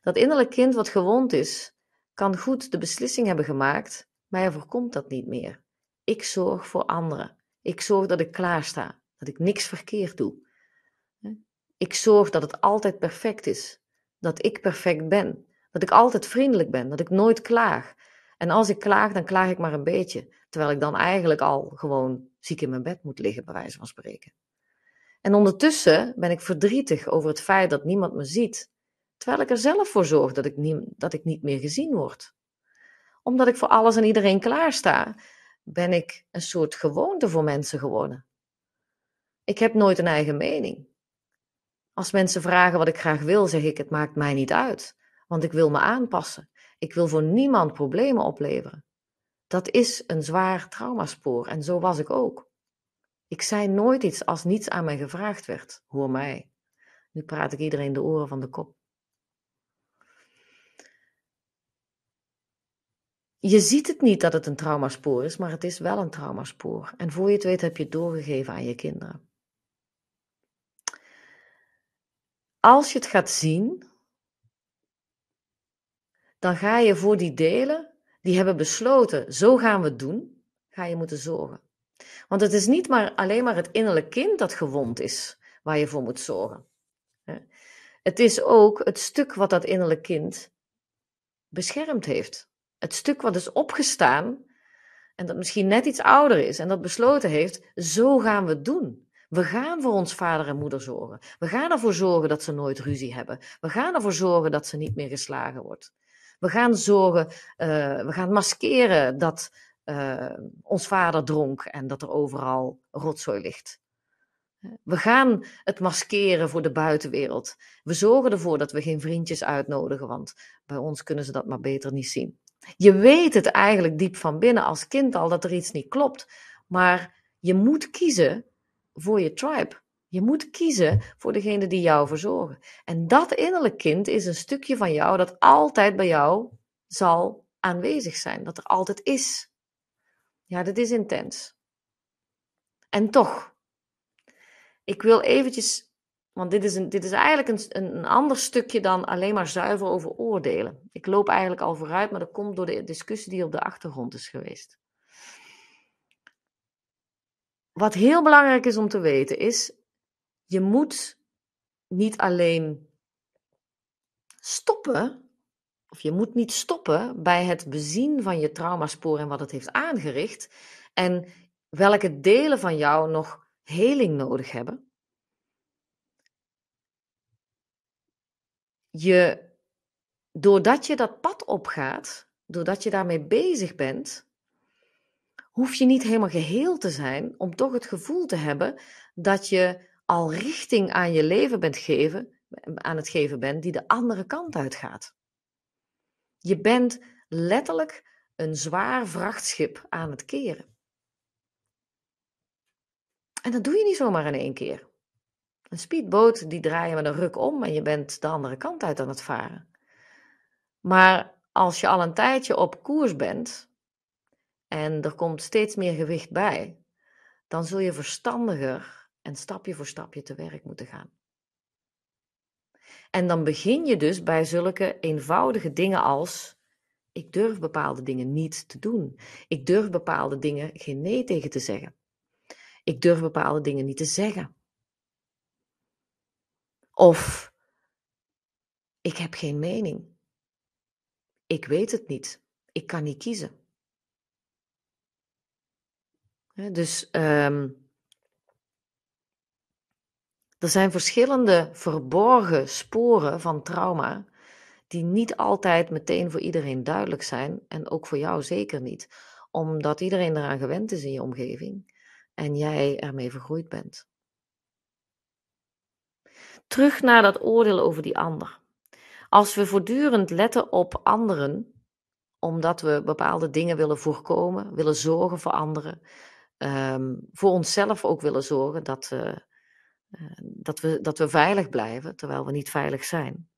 Dat innerlijk kind wat gewond is, kan goed de beslissing hebben gemaakt, maar hij voorkomt dat niet meer. Ik zorg voor anderen. Ik zorg dat ik klaarsta, dat ik niks verkeerd doe. Ik zorg dat het altijd perfect is, dat ik perfect ben, dat ik altijd vriendelijk ben, dat ik nooit klaag. En als ik klaag, dan klaag ik maar een beetje, terwijl ik dan eigenlijk al gewoon ziek in mijn bed moet liggen, bij wijze van spreken. En ondertussen ben ik verdrietig over het feit dat niemand me ziet, terwijl ik er zelf voor zorg dat ik niet, dat ik niet meer gezien word. Omdat ik voor alles en iedereen klaarsta ben ik een soort gewoonte voor mensen geworden. Ik heb nooit een eigen mening. Als mensen vragen wat ik graag wil, zeg ik: het maakt mij niet uit, want ik wil me aanpassen. Ik wil voor niemand problemen opleveren. Dat is een zwaar traumaspoor en zo was ik ook. Ik zei nooit iets als niets aan mij gevraagd werd. Hoor mij. Nu praat ik iedereen de oren van de kop. je ziet het niet dat het een traumaspoor is, maar het is wel een traumaspoor. En voor je het weet heb je het doorgegeven aan je kinderen. Als je het gaat zien, dan ga je voor die delen die hebben besloten, zo gaan we het doen, ga je moeten zorgen. Want het is niet maar, alleen maar het innerlijk kind dat gewond is, waar je voor moet zorgen. Het is ook het stuk wat dat innerlijk kind beschermd heeft. Het stuk wat is opgestaan en dat misschien net iets ouder is en dat besloten heeft, zo gaan we het doen. We gaan voor ons vader en moeder zorgen. We gaan ervoor zorgen dat ze nooit ruzie hebben. We gaan ervoor zorgen dat ze niet meer geslagen wordt. We gaan zorgen, eh, we gaan maskeren dat eh, ons vader dronk en dat er overal rotzooi ligt. We gaan het maskeren voor de buitenwereld. We zorgen ervoor dat we geen vriendjes uitnodigen, want bij ons kunnen ze dat maar beter niet zien. Je weet het eigenlijk diep van binnen als kind al dat er iets niet klopt. Maar je moet kiezen voor je tribe. Je moet kiezen voor degene die jou verzorgen. En dat innerlijk kind is een stukje van jou dat altijd bij jou zal aanwezig zijn. Dat er altijd is. Ja, dat is intens. En toch, ik wil eventjes want dit is, een, dit is eigenlijk een, een ander stukje dan alleen maar zuiver over oordelen. Ik loop eigenlijk al vooruit, maar dat komt door de discussie die op de achtergrond is geweest. Wat heel belangrijk is om te weten is, je moet niet alleen stoppen, of je moet niet stoppen bij het bezien van je traumaspoor en wat het heeft aangericht en welke delen van jou nog heling nodig hebben. je, doordat je dat pad opgaat, doordat je daarmee bezig bent, hoef je niet helemaal geheel te zijn om toch het gevoel te hebben dat je al richting aan je leven bent geven, aan het geven bent die de andere kant uitgaat. Je bent letterlijk een zwaar vrachtschip aan het keren. En dat doe je niet zomaar in één keer. Een speedboot, die draai je met een ruk om en je bent de andere kant uit aan het varen. Maar als je al een tijdje op koers bent en er komt steeds meer gewicht bij, dan zul je verstandiger en stapje voor stapje te werk moeten gaan. En dan begin je dus bij zulke eenvoudige dingen als: ik durf bepaalde dingen niet te doen. Ik durf bepaalde dingen geen nee tegen te zeggen. Ik durf bepaalde dingen niet te zeggen. Of ik heb geen mening. Ik weet het niet. Ik kan niet kiezen. Dus ehm, er zijn verschillende verborgen sporen van trauma die niet altijd meteen voor iedereen duidelijk zijn en ook voor jou zeker niet, omdat iedereen eraan gewend is in je omgeving en jij ermee vergroeid bent terug naar dat oordeel over die ander. Als we voortdurend letten op anderen, omdat we bepaalde dingen willen voorkomen, willen zorgen voor anderen, ehm, voor onszelf ook willen zorgen dat, eh, dat, we, dat we veilig blijven, terwijl we niet veilig zijn,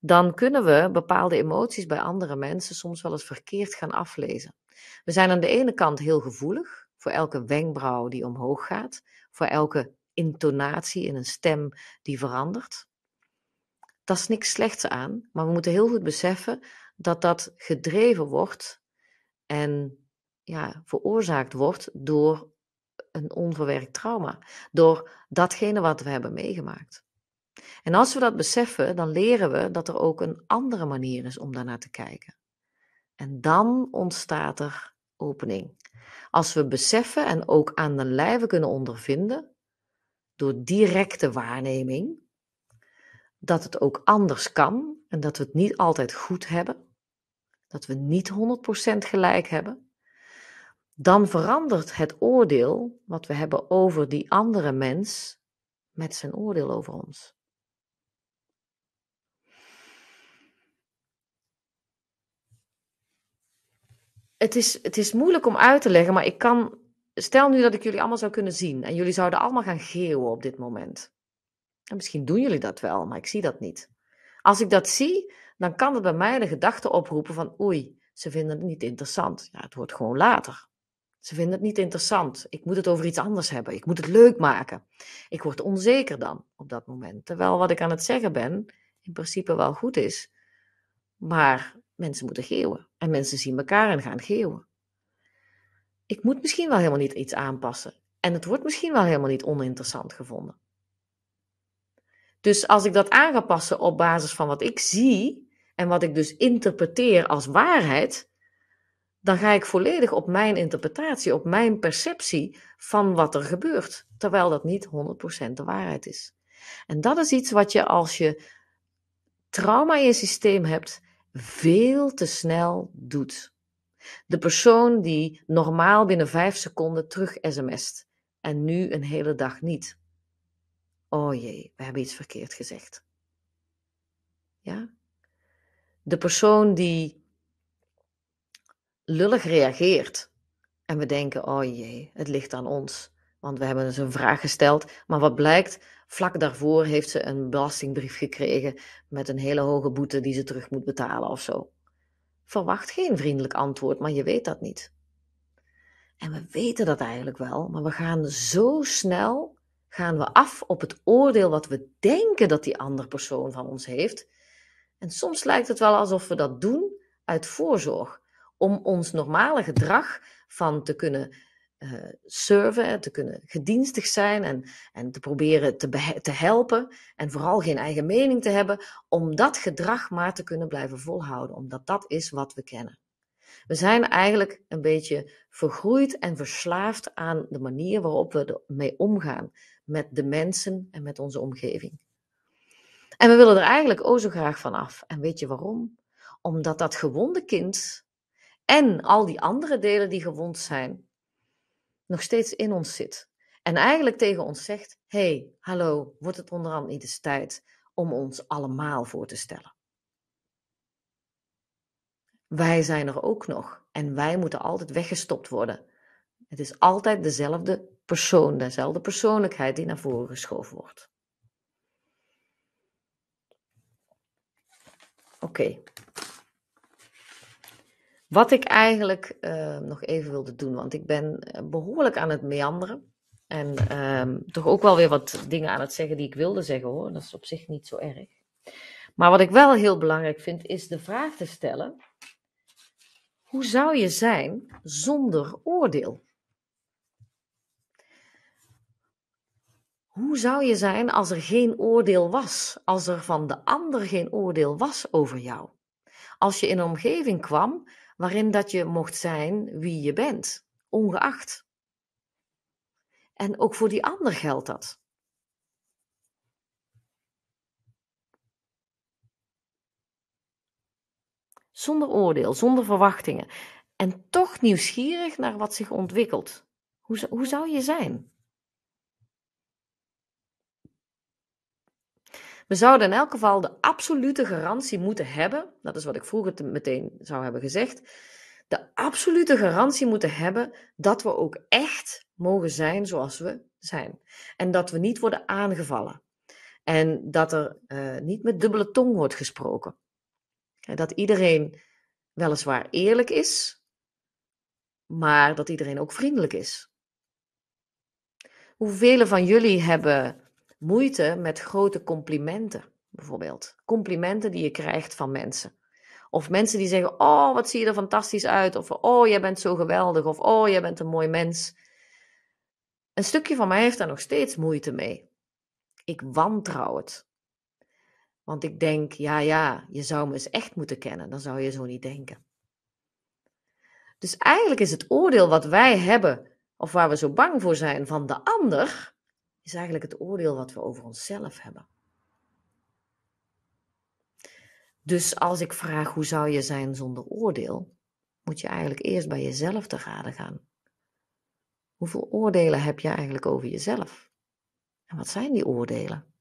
dan kunnen we bepaalde emoties bij andere mensen soms wel eens verkeerd gaan aflezen. We zijn aan de ene kant heel gevoelig voor elke wenkbrauw die omhoog gaat, voor elke intonatie, in een stem die verandert. Dat is niks slechts aan, maar we moeten heel goed beseffen dat dat gedreven wordt en ja, veroorzaakt wordt door een onverwerkt trauma, door datgene wat we hebben meegemaakt. En als we dat beseffen, dan leren we dat er ook een andere manier is om daarnaar te kijken. En dan ontstaat er opening. Als we beseffen en ook aan de lijve kunnen ondervinden door directe waarneming dat het ook anders kan en dat we het niet altijd goed hebben, dat we niet 100% gelijk hebben, dan verandert het oordeel wat we hebben over die andere mens met zijn oordeel over ons. Het is, het is moeilijk om uit te leggen, maar ik kan stel nu dat ik jullie allemaal zou kunnen zien en jullie zouden allemaal gaan geeuwen op dit moment. En misschien doen jullie dat wel, maar ik zie dat niet. Als ik dat zie, dan kan het bij mij de gedachte oproepen van oei, ze vinden het niet interessant. Ja, het wordt gewoon later. Ze vinden het niet interessant. Ik moet het over iets anders hebben. Ik moet het leuk maken. Ik word onzeker dan op dat moment. Terwijl wat ik aan het zeggen ben in principe wel goed is. Maar mensen moeten geeuwen. En mensen zien elkaar en gaan geeuwen ik moet misschien wel helemaal niet iets aanpassen. En het wordt misschien wel helemaal niet oninteressant gevonden. Dus als ik dat aan ga passen op basis van wat ik zie en wat ik dus interpreteer als waarheid, dan ga ik volledig op mijn interpretatie, op mijn perceptie van wat er gebeurt, terwijl dat niet 100% de waarheid is. En dat is iets wat je als je trauma in je systeem hebt, veel te snel doet. De persoon die normaal binnen vijf seconden terug sms't en nu een hele dag niet. Oh jee, we hebben iets verkeerd gezegd. Ja? De persoon die lullig reageert en we denken, oh jee, het ligt aan ons. Want we hebben dus een vraag gesteld, maar wat blijkt, vlak daarvoor heeft ze een belastingbrief gekregen met een hele hoge boete die ze terug moet betalen of zo. Verwacht geen vriendelijk antwoord, maar je weet dat niet. En we weten dat eigenlijk wel, maar we gaan zo snel gaan we af op het oordeel wat we denken dat die andere persoon van ons heeft. En soms lijkt het wel alsof we dat doen uit voorzorg om ons normale gedrag van te kunnen uh, eh, serven, te kunnen gedienstig zijn en, en te proberen te, te helpen en vooral geen eigen mening te hebben, om dat gedrag maar te kunnen blijven volhouden, omdat dat is wat we kennen. We zijn eigenlijk een beetje vergroeid en verslaafd aan de manier waarop we ermee omgaan met de mensen en met onze omgeving. En we willen er eigenlijk o zo graag van af. En weet je waarom? Omdat dat gewonde kind en al die andere delen die gewond zijn, nog steeds in ons zit. En eigenlijk tegen ons zegt: hey, hallo, wordt het onderhand niet eens tijd om ons allemaal voor te stellen? Wij zijn er ook nog en wij moeten altijd weggestopt worden. Het is altijd dezelfde persoon, dezelfde persoonlijkheid die naar voren geschoven wordt. Oké, wat ik eigenlijk ehm, nog even wilde doen, want ik ben eh, behoorlijk aan het meanderen. En ehm, toch ook wel weer wat dingen aan het zeggen die ik wilde zeggen hoor. Dat is op zich niet zo erg. Maar wat ik wel heel belangrijk vind, is de vraag te stellen: hoe zou je zijn zonder oordeel? Hoe zou je zijn als er geen oordeel was? Als er van de ander geen oordeel was over jou? Als je in een omgeving kwam waarin dat je mocht zijn wie je bent, ongeacht. En ook voor die ander geldt dat. Zonder oordeel, zonder verwachtingen. En toch nieuwsgierig naar wat zich ontwikkelt. Hoe, hoe zou je zijn? We zouden in elk geval de absolute garantie moeten hebben, dat is wat ik vroeger meteen zou hebben gezegd, de absolute garantie moeten hebben dat we ook echt mogen zijn zoals we zijn. En dat we niet worden aangevallen. En dat er eh, niet met dubbele tong wordt gesproken. Dat iedereen weliswaar eerlijk is, maar dat iedereen ook vriendelijk is. Hoeveel van jullie hebben moeite met grote complimenten, bijvoorbeeld. Complimenten die je krijgt van mensen. Of mensen die zeggen: Oh, wat zie je er fantastisch uit? Of Oh, jij bent zo geweldig. Of Oh, jij bent een mooi mens. Een stukje van mij heeft daar nog steeds moeite mee. Ik wantrouw het. Want ik denk: Ja, ja, je zou me eens echt moeten kennen. Dan zou je zo niet denken. Dus eigenlijk is het oordeel wat wij hebben, of waar we zo bang voor zijn van de ander, is eigenlijk het oordeel wat we over onszelf hebben. Dus als ik vraag hoe zou je zijn zonder oordeel, moet je eigenlijk eerst bij jezelf te raden gaan. Hoeveel oordelen heb je eigenlijk over jezelf? En wat zijn die oordelen?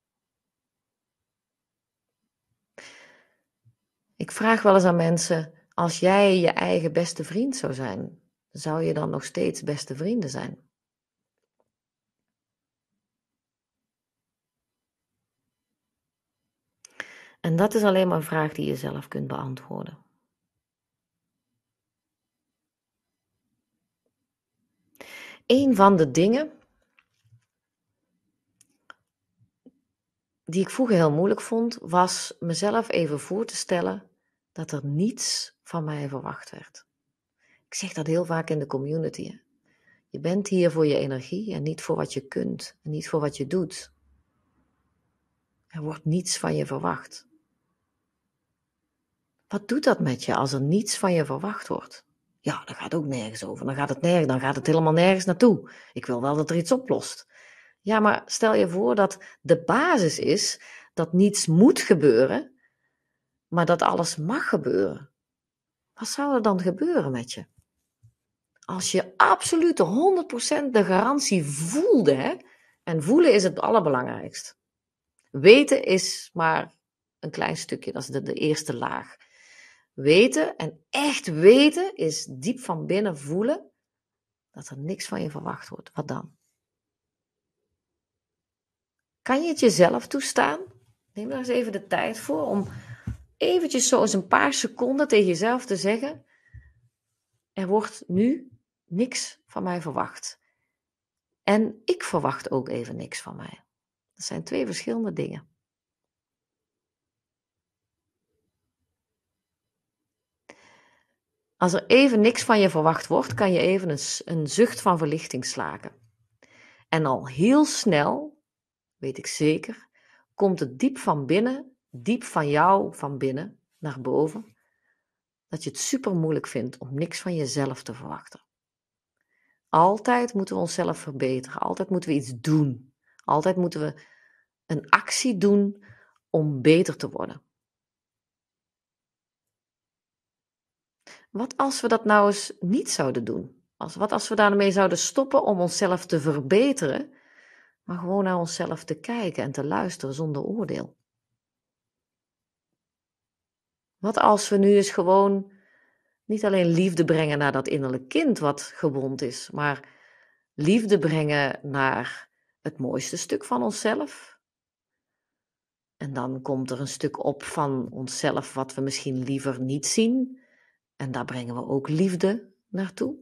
Ik vraag wel eens aan mensen: als jij je eigen beste vriend zou zijn, zou je dan nog steeds beste vrienden zijn? En dat is alleen maar een vraag die je zelf kunt beantwoorden. Een van de dingen die ik vroeger heel moeilijk vond, was mezelf even voor te stellen dat er niets van mij verwacht werd. Ik zeg dat heel vaak in de community. Hè? Je bent hier voor je energie en niet voor wat je kunt en niet voor wat je doet. Er wordt niets van je verwacht. Wat doet dat met je als er niets van je verwacht wordt? Ja, dan gaat ook nergens over. Dan gaat het, nergens, dan gaat het helemaal nergens naartoe. Ik wil wel dat er iets oplost. Ja, maar stel je voor dat de basis is dat niets moet gebeuren, maar dat alles mag gebeuren. Wat zou er dan gebeuren met je? Als je absoluut 100% de garantie voelde, en voelen is het allerbelangrijkst. Weten is maar een klein stukje, dat is de eerste laag. Weten en echt weten is diep van binnen voelen dat er niks van je verwacht wordt. Wat dan? Kan je het jezelf toestaan? Neem daar eens even de tijd voor om eventjes zo eens een paar seconden tegen jezelf te zeggen: Er wordt nu niks van mij verwacht. En ik verwacht ook even niks van mij. Dat zijn twee verschillende dingen. Als er even niks van je verwacht wordt, kan je even een, een zucht van verlichting slaken. En al heel snel, weet ik zeker, komt het diep van binnen, diep van jou van binnen naar boven, dat je het super moeilijk vindt om niks van jezelf te verwachten. Altijd moeten we onszelf verbeteren, altijd moeten we iets doen, altijd moeten we een actie doen om beter te worden. Wat als we dat nou eens niet zouden doen? Als, wat als we daarmee zouden stoppen om onszelf te verbeteren, maar gewoon naar onszelf te kijken en te luisteren zonder oordeel? Wat als we nu eens gewoon niet alleen liefde brengen naar dat innerlijk kind wat gewond is, maar liefde brengen naar het mooiste stuk van onszelf? En dan komt er een stuk op van onszelf wat we misschien liever niet zien en daar brengen we ook liefde naartoe.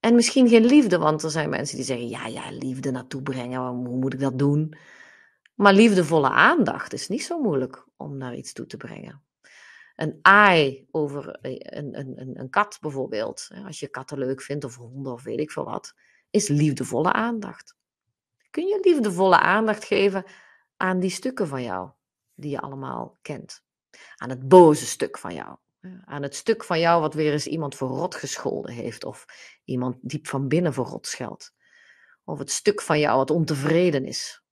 En misschien geen liefde, want er zijn mensen die zeggen: ja, ja, liefde naartoe brengen, hoe moet ik dat doen? Maar liefdevolle aandacht is niet zo moeilijk om naar iets toe te brengen. Een ai over eh, een, een, een kat bijvoorbeeld, als je katten leuk vindt of honden of weet ik veel wat, is liefdevolle aandacht. Kun je liefdevolle aandacht geven aan die stukken van jou die je allemaal kent? Aan het boze stuk van jou aan het stuk van jou wat weer eens iemand voor rot gescholden heeft of iemand diep van binnen voor rot scheldt. Of het stuk van jou wat ontevreden is.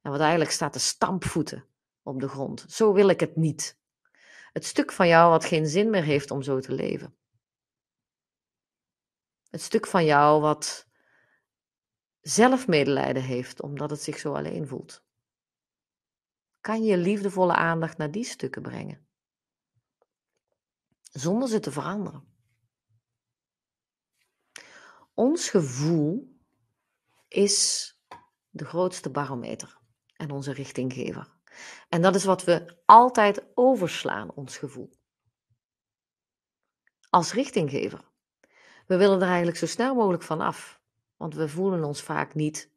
En wat eigenlijk staat te stampvoeten op de grond. Zo wil ik het niet. Het stuk van jou wat geen zin meer heeft om zo te leven. Het stuk van jou wat zelfmedelijden heeft omdat het zich zo alleen voelt. Kan je liefdevolle aandacht naar die stukken brengen? zonder ze te veranderen. Ons gevoel is de grootste barometer en onze richtinggever. En dat is wat we altijd overslaan, ons gevoel. Als richtinggever. We willen er eigenlijk zo snel mogelijk van af, want we voelen ons vaak niet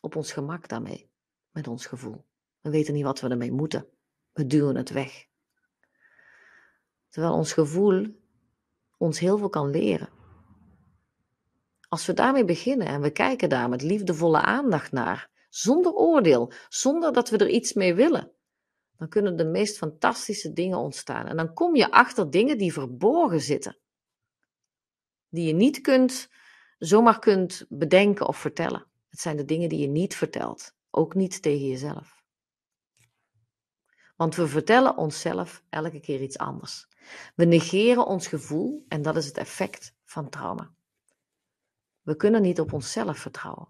op ons gemak daarmee, met ons gevoel. We weten niet wat we ermee moeten. We duwen het weg. Terwijl ons gevoel ons heel veel kan leren. Als we daarmee beginnen en we kijken daar met liefdevolle aandacht naar, zonder oordeel, zonder dat we er iets mee willen, dan kunnen de meest fantastische dingen ontstaan. En dan kom je achter dingen die verborgen zitten, die je niet kunt, zomaar kunt bedenken of vertellen. Het zijn de dingen die je niet vertelt, ook niet tegen jezelf. Want we vertellen onszelf elke keer iets anders. We negeren ons gevoel en dat is het effect van trauma. We kunnen niet op onszelf vertrouwen.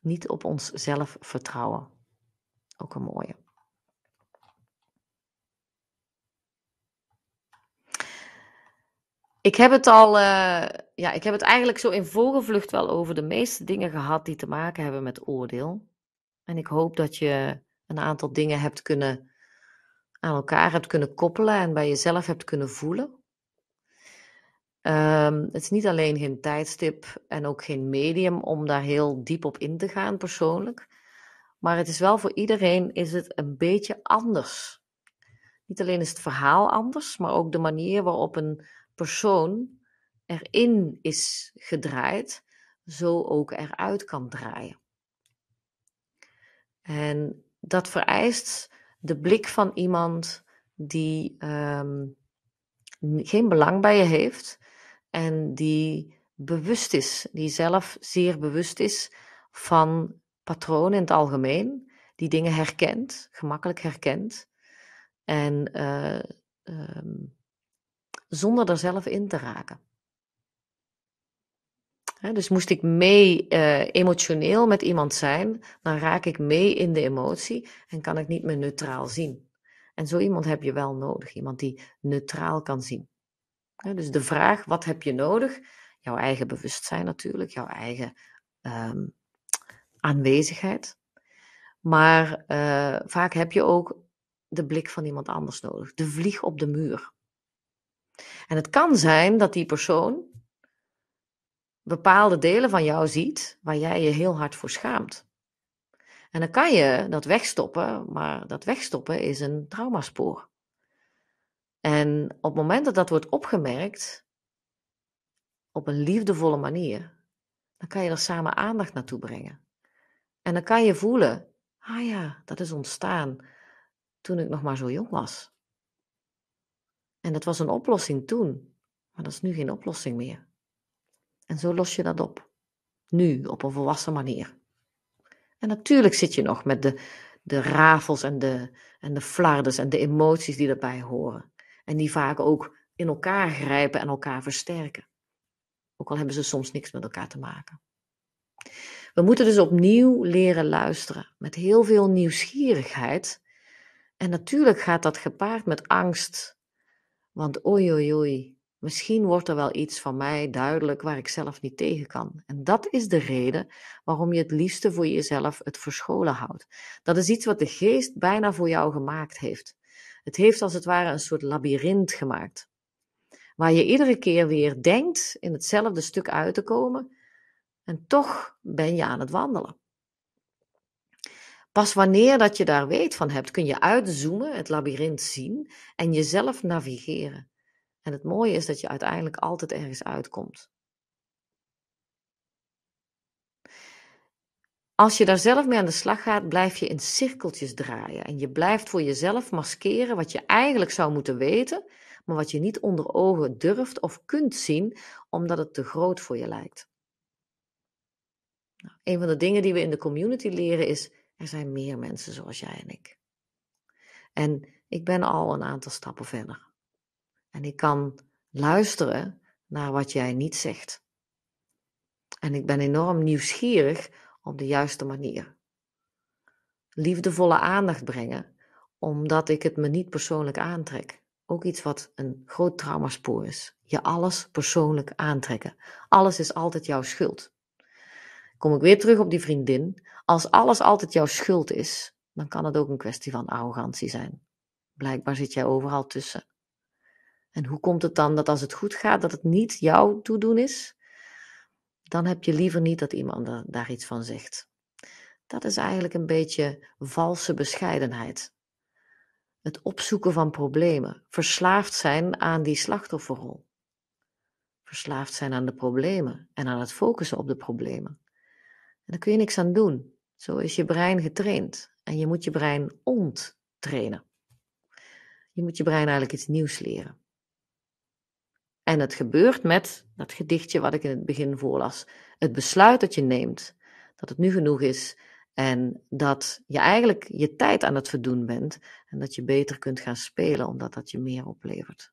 Niet op onszelf vertrouwen. Ook een mooie. Ik heb het al, eh, ja, ik heb het eigenlijk zo in vogelvlucht wel over de meeste dingen gehad die te maken hebben met oordeel. En ik hoop dat je een aantal dingen hebt kunnen aan elkaar hebt kunnen koppelen en bij jezelf hebt kunnen voelen. Ehm, het is niet alleen geen tijdstip en ook geen medium om daar heel diep op in te gaan persoonlijk. Maar het is wel voor iedereen is het een beetje anders. Niet alleen is het verhaal anders, maar ook de manier waarop een persoon erin is gedraaid, zo ook eruit kan draaien. En dat vereist de blik van iemand die ehm, geen belang bij je heeft en die bewust is, die zelf zeer bewust is van patronen in het algemeen, die dingen herkent, gemakkelijk herkent. En eh, ehm, zonder er zelf in te raken dus moest ik mee eh, emotioneel met iemand zijn, dan raak ik mee in de emotie en kan ik niet meer neutraal zien. En zo iemand heb je wel nodig, iemand die neutraal kan zien. dus de vraag, wat heb je nodig? Jouw eigen bewustzijn natuurlijk, jouw eigen ehm, aanwezigheid. Maar eh, vaak heb je ook de blik van iemand anders nodig, de vlieg op de muur. En het kan zijn dat die persoon bepaalde delen van jou ziet waar jij je heel hard voor schaamt. En dan kan je dat wegstoppen, maar dat wegstoppen is een traumaspoor. En op het moment dat dat wordt opgemerkt, op een liefdevolle manier, dan kan je er samen aandacht naartoe brengen. En dan kan je voelen, ah ja, dat is ontstaan toen ik nog maar zo jong was. En dat was een oplossing toen, maar dat is nu geen oplossing meer. En zo los je dat op. Nu, op een volwassen manier. En natuurlijk zit je nog met de, de rafels en de, en de flardes en de emoties die daarbij horen. En die vaak ook in elkaar grijpen en elkaar versterken. Ook al hebben ze soms niks met elkaar te maken. We moeten dus opnieuw leren luisteren met heel veel nieuwsgierigheid. En natuurlijk gaat dat gepaard met angst. Want oei oei oei, Misschien wordt er wel iets van mij duidelijk waar ik zelf niet tegen kan. En dat is de reden waarom je het liefste voor jezelf het verscholen houdt. Dat is iets wat de geest bijna voor jou gemaakt heeft. Het heeft als het ware een soort labyrint gemaakt. Waar je iedere keer weer denkt in hetzelfde stuk uit te komen. En toch ben je aan het wandelen. Pas wanneer dat je daar weet van hebt, kun je uitzoomen, het labyrint zien en jezelf navigeren. En het mooie is dat je uiteindelijk altijd ergens uitkomt. Als je daar zelf mee aan de slag gaat, blijf je in cirkeltjes draaien. En je blijft voor jezelf maskeren wat je eigenlijk zou moeten weten, maar wat je niet onder ogen durft of kunt zien, omdat het te groot voor je lijkt. Nou, een van de dingen die we in de community leren is: er zijn meer mensen zoals jij en ik. En ik ben al een aantal stappen verder. En ik kan luisteren naar wat jij niet zegt. En ik ben enorm nieuwsgierig op de juiste manier. Liefdevolle aandacht brengen, omdat ik het me niet persoonlijk aantrek. Ook iets wat een groot traumaspoor is. Je alles persoonlijk aantrekken. Alles is altijd jouw schuld. Kom ik weer terug op die vriendin. Als alles altijd jouw schuld is, dan kan het ook een kwestie van arrogantie zijn. Blijkbaar zit jij overal tussen. En hoe komt het dan dat als het goed gaat, dat het niet jouw toedoen is? Dan heb je liever niet dat iemand daar iets van zegt. Dat is eigenlijk een beetje valse bescheidenheid. Het opzoeken van problemen. Verslaafd zijn aan die slachtofferrol. Verslaafd zijn aan de problemen en aan het focussen op de problemen. En daar kun je niks aan doen. Zo is je brein getraind. En je moet je brein onttrainen. Je moet je brein eigenlijk iets nieuws leren. En het gebeurt met dat gedichtje wat ik in het begin voorlas. Het besluit dat je neemt, dat het nu genoeg is. En dat je eigenlijk je tijd aan het verdoen bent. En dat je beter kunt gaan spelen, omdat dat je meer oplevert.